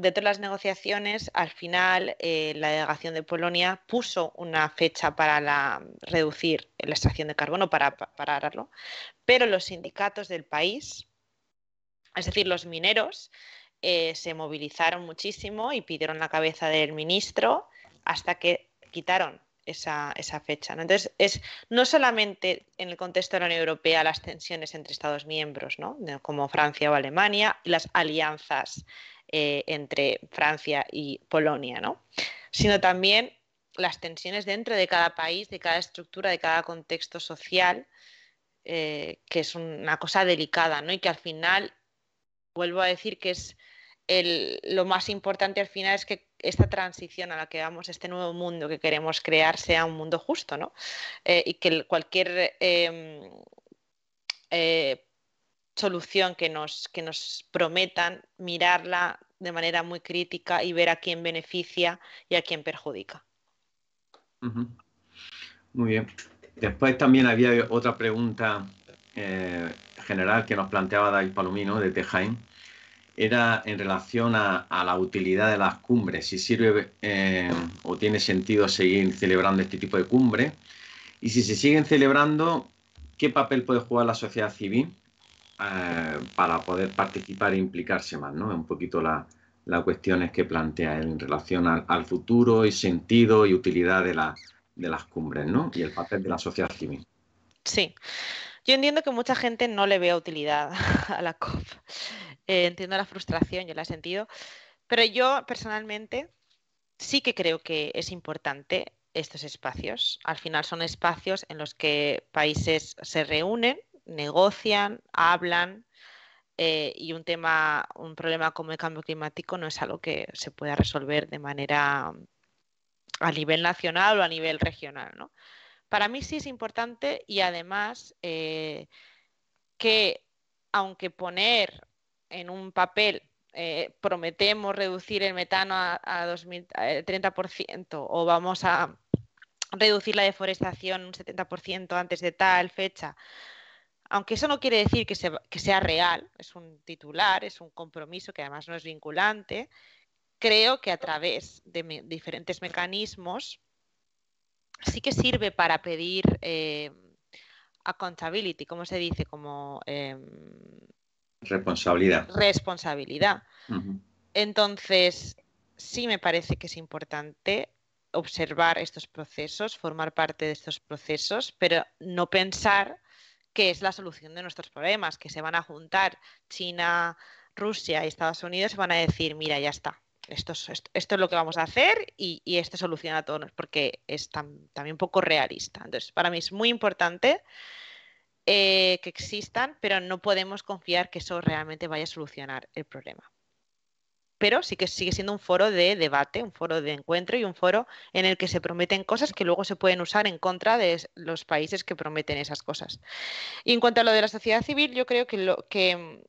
dentro de las negociaciones, al final eh, la delegación de Polonia puso una fecha para reducir la extracción de carbono, para, pararlo, pero los sindicatos del país, es decir, los mineros, eh, se movilizaron muchísimo y pidieron la cabeza del ministro hasta que quitaron esa, fecha. Entonces, es no solamente en el contexto de la Unión Europea las tensiones entre Estados miembros, como Francia o Alemania, las alianzas eh, entre Francia y Polonia, sino también las tensiones dentro de cada país, de cada estructura, de cada contexto social, eh, que es una cosa delicada, ¿no? Y que al final, vuelvo a decir que es lo más importante al final es que esta transición a la que vamos, este nuevo mundo que queremos crear, sea un mundo justo, ¿no? Eh, y que cualquier em, solución que nos, que nos prometan, mirarla de manera muy crítica y ver a quién beneficia y a quién perjudica. Muy bien. Después también había otra pregunta eh, general que nos planteaba David Palomino de Tejain. Era en relación a, la utilidad de las cumbres, si sirve eh, o tiene sentido seguir celebrando este tipo de cumbres. Y si se siguen celebrando, ¿qué papel puede jugar la sociedad civil eh, para poder participar e implicarse más, ¿no? Un poquito la, la cuestión es que plantea en relación al, futuro y sentido y utilidad de, de las cumbres, ¿no? Y el papel de la sociedad civil. Sí. Yo entiendo que mucha gente no le vea utilidad a la COP. Eh, entiendo la frustración, yo la he sentido. Pero yo personalmente sí que creo que es importante estos espacios. Al final son espacios en los que países se reúnen negocian, hablan eh, y un tema, un problema como el cambio climático no es algo que se pueda resolver de manera a nivel nacional o a nivel regional. ¿no? Para mí sí es importante y además eh, que aunque poner en un papel eh, prometemos reducir el metano a, 30% o vamos a reducir la deforestación un 70% antes de tal fecha, aunque eso no quiere decir que, sea real, es un titular, es un compromiso que además no es vinculante, creo que a través de diferentes mecanismos sí que sirve para pedir em, accountability, ¿cómo se dice? Como em, responsabilidad. Responsabilidad. Entonces, sí me parece que es importante observar estos procesos, formar parte de estos procesos, pero no pensar que es la solución de nuestros problemas, que se van a juntar China, Rusia y Estados Unidos y van a decir, mira, ya está, esto es, lo que vamos a hacer y, esto soluciona todos, porque es también poco realista. Entonces, para mí es muy importante eh, que existan, pero no podemos confiar que eso realmente vaya a solucionar el problema pero sí que sigue siendo un foro de debate, un foro de encuentro y un foro en el que se prometen cosas que luego se pueden usar en contra de los países que prometen esas cosas. Y en cuanto a lo de la sociedad civil, yo creo que lo, que, mm,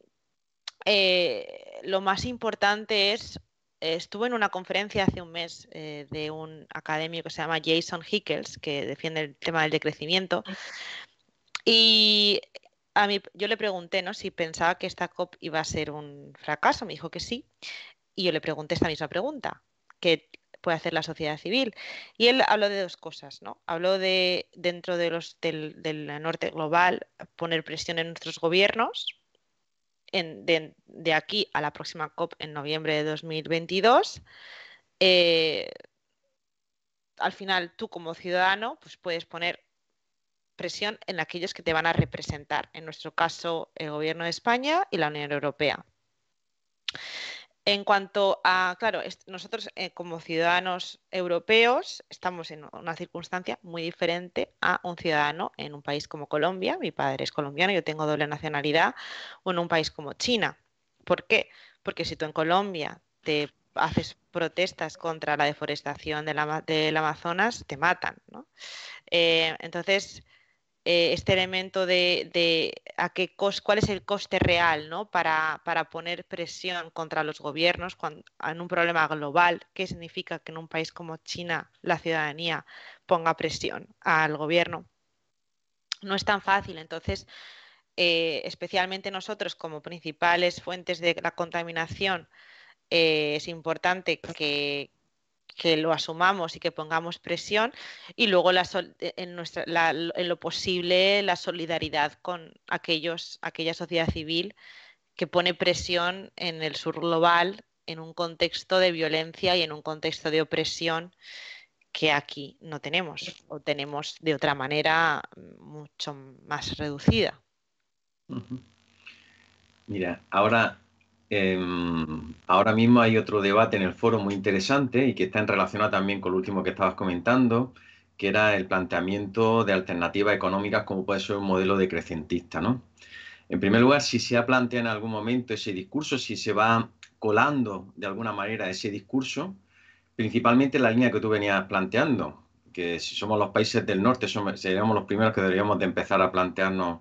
eh, lo más importante es estuve en una conferencia hace un mes eh, de un académico que se llama Jason Hickels, que defiende el tema del decrecimiento. Y a mí, yo le pregunté ¿no? si pensaba que esta COP iba a ser un fracaso. Me dijo que sí. Y yo le pregunté esta misma pregunta, ¿qué puede hacer la sociedad civil. Y él habló de dos cosas, ¿no? Habló de, dentro de los, del, norte global, poner presión en nuestros gobiernos, en, de, aquí a la próxima COP en noviembre de 2022. Eh, al final, tú como ciudadano, pues puedes poner presión en aquellos que te van a representar, en nuestro caso el Gobierno de España y la Unión Europea. En cuanto a, claro, nosotros eh, como ciudadanos europeos estamos en una circunstancia muy diferente a un ciudadano en un país como Colombia, mi padre es colombiano, yo tengo doble nacionalidad, o en un país como China. ¿Por qué? Porque si tú en Colombia te haces protestas contra la deforestación del Amazonas, te matan. ¿no? Eh, entonces, eh, este elemento de, a qué cuál es el coste real ¿no? para, poner presión contra los gobiernos en un problema global. ¿Qué significa que en un país como China la ciudadanía ponga presión al gobierno? No es tan fácil. Entonces, eh, especialmente nosotros como principales fuentes de la contaminación, eh, es importante que, que lo asumamos y que pongamos presión y luego eh, en, en lo posible la solidaridad con aquellos, aquella sociedad civil que pone presión en el sur global en un contexto de violencia y en un contexto de opresión que aquí no tenemos o tenemos de otra manera mm, mucho más reducida. Mira, ahora Em, ahora mismo hay otro debate en el foro muy interesante y que está en relación también con lo último que estabas comentando, que era el planteamiento de alternativas económicas como puede ser un modelo decrecentista, ¿no? En primer lugar, si se ha planteado en algún momento ese discurso, si se va colando de alguna manera ese discurso, principalmente la línea que tú venías planteando, que si somos los países del norte seríamos los primeros que deberíamos de empezar a plantearnos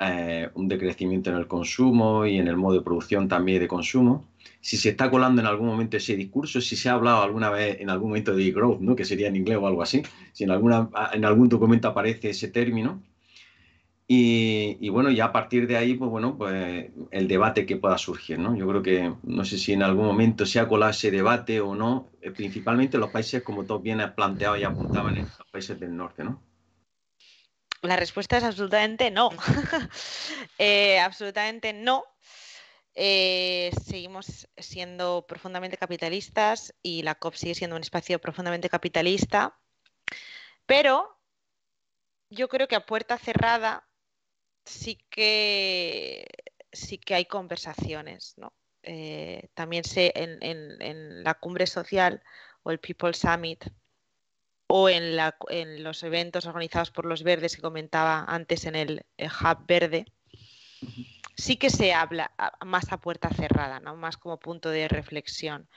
eh, un decrecimiento en el consumo y en el modo de producción también de consumo. Si se está colando en algún momento ese discurso, si se ha hablado alguna vez en algún momento de growth ¿no? que sería en inglés o algo así, si en, alguna, en algún documento aparece ese término. Y, bueno, ya a partir de ahí, pues bueno, pues el debate que pueda surgir, ¿no? Yo creo que no sé si en algún momento se ha colado ese debate o no, eh, principalmente en los países, como todos bien planteado y apuntaban, en los países del norte, ¿no? La respuesta es absolutamente no. Eh, absolutamente no. Eh, seguimos siendo profundamente capitalistas y la COP sigue siendo un espacio profundamente capitalista, pero yo creo que a puerta cerrada sí que, sí que hay conversaciones. Eh, también sé en, en la cumbre social o el People Summit o en, los eventos organizados por los verdes que comentaba antes en el, eh, Hub Verde, sí que se habla más a puerta cerrada, más como punto de reflexión.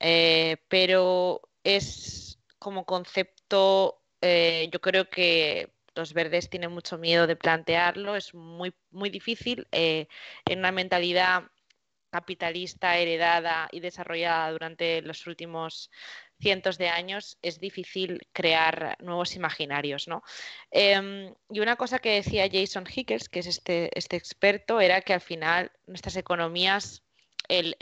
Eh, pero es como concepto, eh, yo creo que los verdes tienen mucho miedo de plantearlo, es muy, muy difícil en una mentalidad capitalista heredada y desarrollada durante los últimos cientos de años es difícil crear nuevos imaginarios. ¿no? Em, y una cosa que decía Jason Hickles, que es este, este, experto, era que al final nuestras economías el,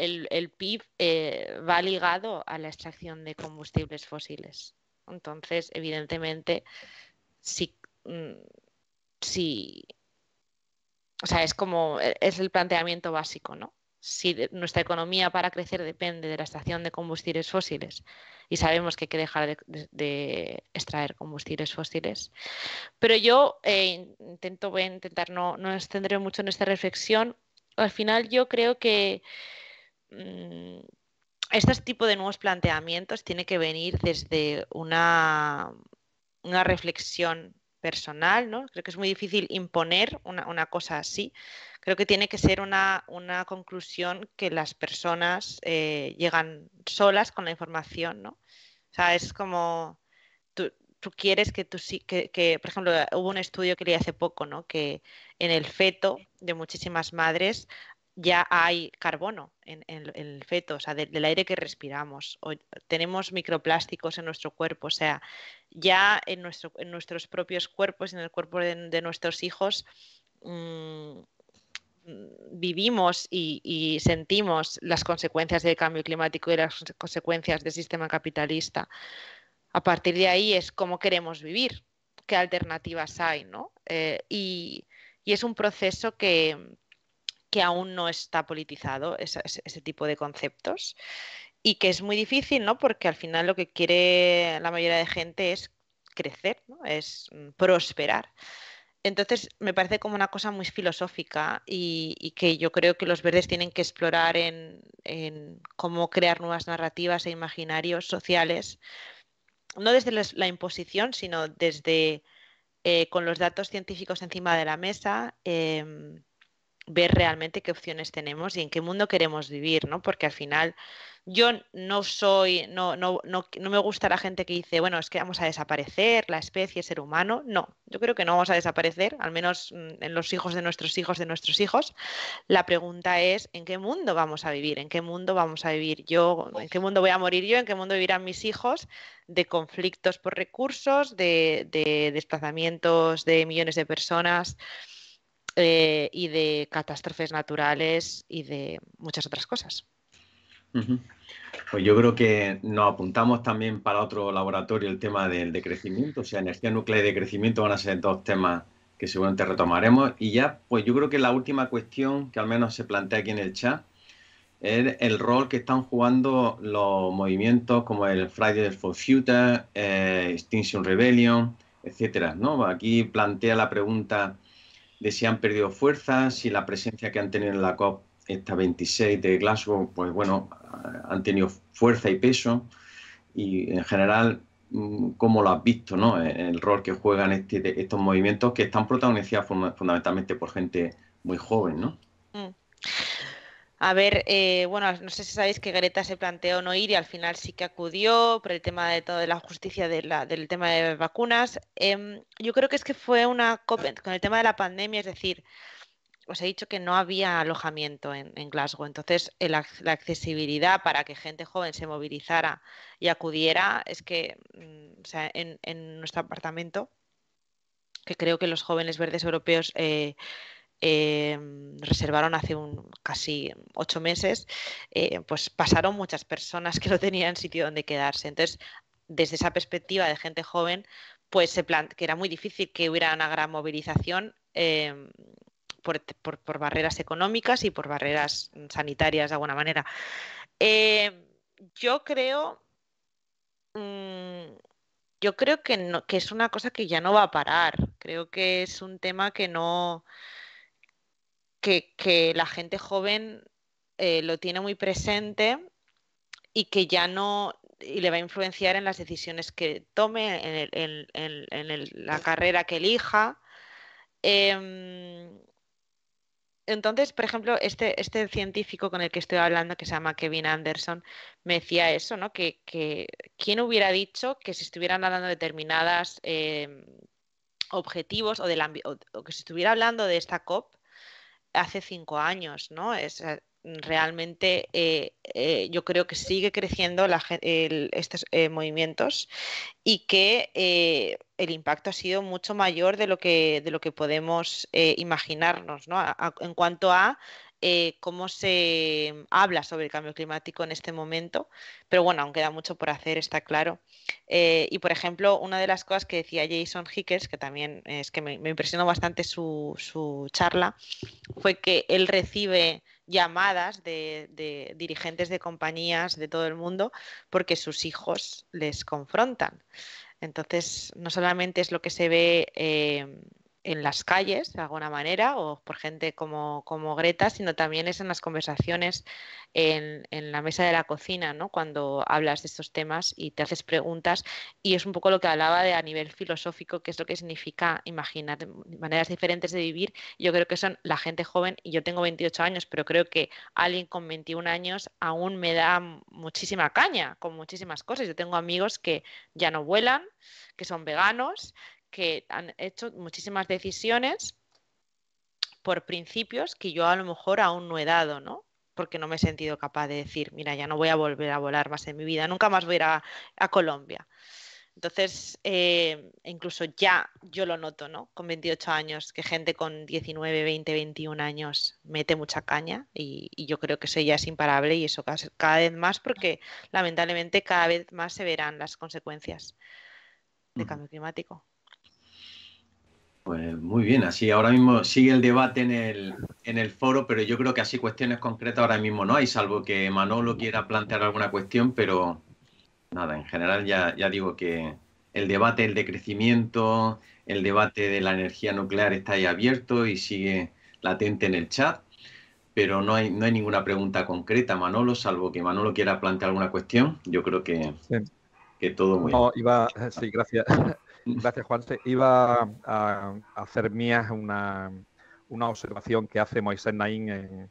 PIB eh, va ligado a la extracción de combustibles fósiles. Entonces, evidentemente, si mm, o sea, es como, e, es el planteamiento básico, ¿no? si nuestra economía para crecer depende de la extracción de combustibles fósiles y sabemos que hay que dejar de, extraer combustibles fósiles. Pero yo eh, intento, voy a intentar no, no mucho en esta reflexión. Al final yo creo que mm, este tipo de nuevos planteamientos tiene que venir desde una, una reflexión personal, ¿no? Creo que es muy difícil imponer una, una cosa así. Creo que tiene que ser una, una conclusión que las personas eh, llegan solas con la información, ¿no? O sea, es como tú, quieres que tú sí, que, que, por ejemplo, hubo un estudio que leí hace poco, ¿no? Que en el feto de muchísimas madres ya hay carbono en, el feto, o sea, del aire que respiramos. tenemos microplásticos en nuestro cuerpo, o sea, ya en, nuestro, en nuestros propios cuerpos, en el cuerpo de, nuestros hijos, mm, vivimos y, sentimos las consecuencias del cambio climático y las consecuencias del sistema capitalista. A partir de ahí es cómo queremos vivir, qué alternativas hay, ¿no? Eh, y es un proceso que, que aún no está politizado ese, ese tipo de conceptos y que es muy difícil, ¿no? Porque al final lo que quiere la mayoría de gente es crecer, es mm, prosperar. Entonces, me parece como una cosa muy filosófica y, que yo creo que los verdes tienen que explorar en, cómo crear nuevas narrativas e imaginarios sociales, no desde la, imposición, sino desde eh, con los datos científicos encima de la mesa. Em, ver realmente qué opciones tenemos y en qué mundo queremos vivir, ¿no? Porque al final yo no soy, no, no, no, me gusta la gente que dice, bueno, es que vamos a desaparecer, la especie, ser humano. No, yo creo que no vamos a desaparecer, al menos mm, en los hijos de nuestros hijos, de nuestros hijos. La pregunta es, ¿en qué mundo vamos a vivir? ¿En qué mundo vamos a vivir yo? ¿En qué mundo voy a morir yo? ¿En qué mundo vivirán mis hijos? De conflictos por recursos, de desplazamientos de millones de personas. Eh, y de catástrofes naturales y de muchas otras cosas. Pues yo creo que nos apuntamos también para otro laboratorio el tema del decrecimiento, o sea, energía nuclear y decrecimiento van a ser dos temas que seguramente retomaremos. Y ya, pues yo creo que la última cuestión que al menos se plantea aquí en el chat es el rol que están jugando los movimientos como el Fridays for Future, eh, Extinction Rebellion, etcétera. Aquí plantea la pregunta de si han perdido fuerza, si la presencia que han tenido en la COP esta 26 de Glasgow, pues bueno, han tenido fuerza y peso y en general mm, cómo lo has visto, ¿no? E-, el rol que juegan este, estos movimientos que están protagonizados fundamentalmente por gente muy joven, ¿no? Mm a ver, eh, bueno, no sé si sabéis que Greta se planteó no ir y al final sí que acudió por el tema de todo la justicia de del tema de vacunas. Em, yo creo que es que fue una COP con el tema de la pandemia, es decir, os he dicho que no había alojamiento en, Glasgow, entonces la accesibilidad para que gente joven se movilizara y acudiera es que, mm, o sea, en, nuestro apartamento, que creo que los jóvenes verdes europeos eh, Em, reservaron hace un, casi ocho meses, eh, pues pasaron muchas personas que no tenían sitio donde quedarse. Entonces, desde esa perspectiva de gente joven, pues se que era muy difícil que hubiera una gran movilización. Em, por, barreras económicas y por barreras sanitarias de alguna manera. Em, yo creo mm, yo creo que es una cosa que ya no va a parar. Creo que es un tema que no, que, la gente joven eh, lo tiene muy presente y que ya no y le va a influenciar en las decisiones que tome, en, la carrera que elija. Em, entonces, por ejemplo, este, este, científico con el que estoy hablando, que se llama Kevin Anderson, me decía eso, ¿no? Que, quién hubiera dicho que se estuvieran hablando de determinadas em, objetivos o, o que se estuviera hablando de esta COP hace cinco años, ¿no? Es, eh, realmente eh, eh, yo creo que sigue creciendo estos movimientos y que el impacto ha sido mucho mayor de lo que, de lo que podemos imaginarnos ¿no? en cuanto a eh, cómo se habla sobre el cambio climático en este momento, pero bueno, aún queda mucho por hacer, está claro. Eh, y por ejemplo, una de las cosas que decía Jason Hickers, que también es que me, impresionó bastante su, charla, fue que él recibe llamadas de, dirigentes de compañías de todo el mundo porque sus hijos les confrontan. Entonces, no solamente es lo que se ve eh, en las calles, de alguna manera, o por gente como, como Greta, sino también es en las conversaciones en, la mesa de la cocina, ¿no? cuando hablas de estos temas y te haces preguntas. Y es un poco lo que hablaba de a nivel filosófico, qué es lo que significa imaginar maneras diferentes de vivir. Yo creo que son la gente joven, y yo tengo 28 años, pero creo que alguien con 21 años aún me da muchísima caña con muchísimas cosas. Yo tengo amigos que ya no vuelan, que son veganos, que han hecho muchísimas decisiones por principios que yo a lo mejor aún no he dado, ¿no? Porque no me he sentido capaz de decir, mira, ya no voy a volver a volar más en mi vida, nunca más voy a ir a, Colombia. Entonces, eh, incluso ya yo lo noto, ¿no? Con 28 años, que gente con 19, 20, 21 años mete mucha caña y, yo creo que eso ya es imparable y eso cada, cada, vez más porque lamentablemente cada vez más se verán las consecuencias del cambio climático. Pues muy bien, así ahora mismo sigue el debate en el, en el foro, pero yo creo que así cuestiones concretas ahora mismo no hay, salvo que Manolo quiera plantear alguna cuestión, pero nada, en general ya, digo que el debate del decrecimiento, el debate de la energía nuclear está ahí abierto y sigue latente en el chat, pero no hay, no hay ninguna pregunta concreta, Manolo, salvo que Manolo quiera plantear alguna cuestión, yo creo que... Que todo muy no, iba, sí, gracias. Gracias, Juan. Iba a, hacer mía una, una, observación que hace Moisés Naín en,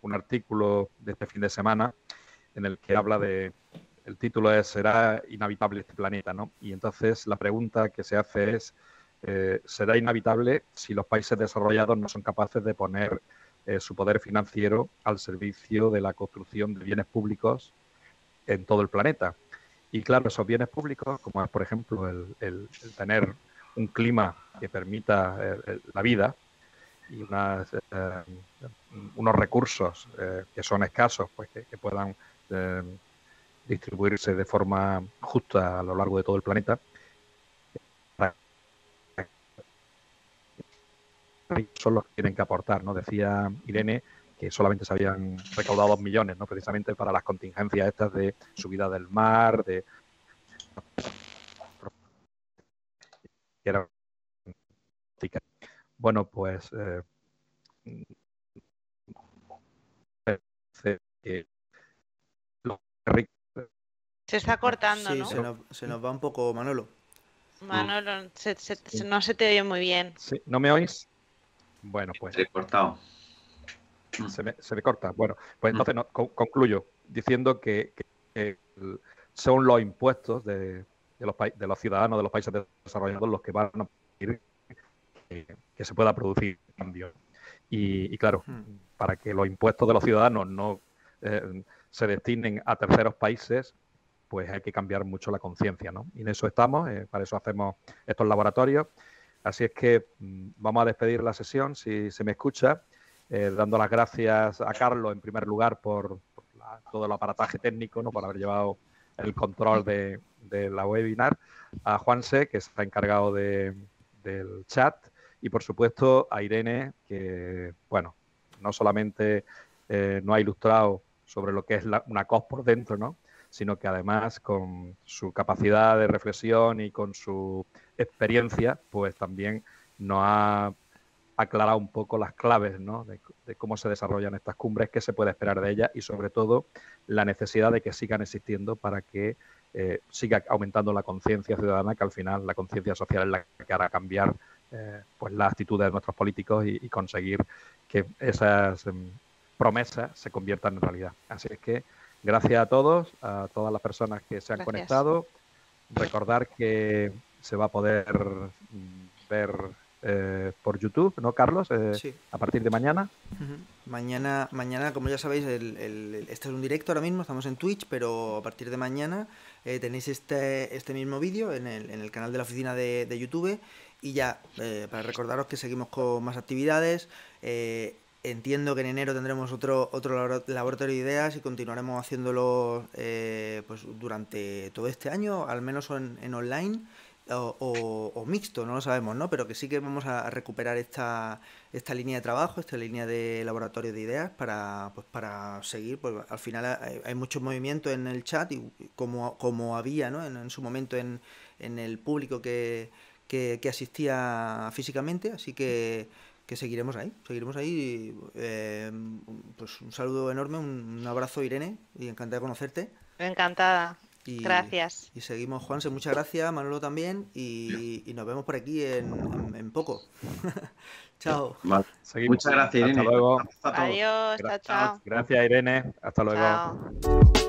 un artículo de este fin de semana, en el que habla de. El título es ¿Será inhabitable este planeta? ¿no? Y entonces la pregunta que se hace es: eh, ¿será inhabitable si los países desarrollados no son capaces de poner eh, su poder financiero al servicio de la construcción de bienes públicos en todo el planeta? Y claro, esos bienes públicos, como por ejemplo el, tener un clima que permita eh, eh, la vida y eh, unos recursos que son escasos, pues que, puedan distribuirse de forma justa a lo largo de todo el planeta. Son los que tienen que aportar, ¿no? Decía Irene que solamente se habían recaudado dos millones, ¿no? precisamente para las contingencias estas de subida del mar, de... Bueno, pues... Eh, se está cortando, ¿no? Se nos, va un poco Manolo. Manolo, no se te oye muy bien. ¿No me oís? Bueno, pues. se he cortado. Mm. se me, corta. Bueno, pues mm. entonces concluyo diciendo que, son los impuestos de, de, los de los ciudadanos de los países desarrollados los que van a permitir que, se pueda producir cambios. Y, y, claro, mm. para que los impuestos de los ciudadanos no eh, se destinen a terceros países, pues hay que cambiar mucho la conciencia, ¿no? Y en eso estamos, eh, para eso hacemos estos laboratorios. Así es que vamos a despedir la sesión, si se me escucha. Eh, dando las gracias a Carlos en primer lugar por, todo el aparataje técnico, ¿no? por haber llevado el control de, la webinar, a Juanse, que está encargado de, del chat, y por supuesto a Irene, que, bueno, no solamente no eh, nos ha ilustrado sobre lo que es la, una COS por dentro, ¿no? sino que además con su capacidad de reflexión y con su experiencia, pues también nos ha aclarar un poco las claves ¿no? de, cómo se desarrollan estas cumbres, qué se puede esperar de ellas y sobre todo la necesidad de que sigan existiendo para que eh, siga aumentando la conciencia ciudadana, que al final la conciencia social es la que hará cambiar eh, pues las actitudes de nuestros políticos y, conseguir que esas em, promesas se conviertan en realidad. Así es que gracias a todos, a todas las personas que se han conectado. Recordar que se va a poder mm, ver eh, por YouTube, ¿no, Carlos? Eh, sí. A partir de mañana. Mañana, mañana, como ya sabéis, este es un directo ahora mismo, estamos en Twitch, pero a partir de mañana eh, tenéis este, este mismo vídeo en el, canal de la oficina de, YouTube. Y ya, para recordaros que seguimos con más actividades. Entiendo que en enero tendremos otro, otro laboratorio de ideas y continuaremos haciéndolo pues, durante todo este año, al menos en, en online o, mixto, no lo sabemos, ¿no? Pero que sí que vamos a recuperar esta, esta línea de trabajo, esta línea de laboratorio de ideas para, pues para seguir. Pues al final hay, mucho muchos movimientos en el chat y como, como había ¿no? en, su momento en, en el público que, que, asistía físicamente, así que, seguiremos ahí, seguiremos ahí. Eh, pues un saludo enorme, un, un abrazo Irene y encantada de conocerte. Encantada gracias. Y seguimos, Juanse, muchas gracias, Manolo también, y, nos vemos por aquí en, poco. chao. Muchas gracias, Irene. Hasta luego. Adiós, Gracias, Irene. Hasta luego.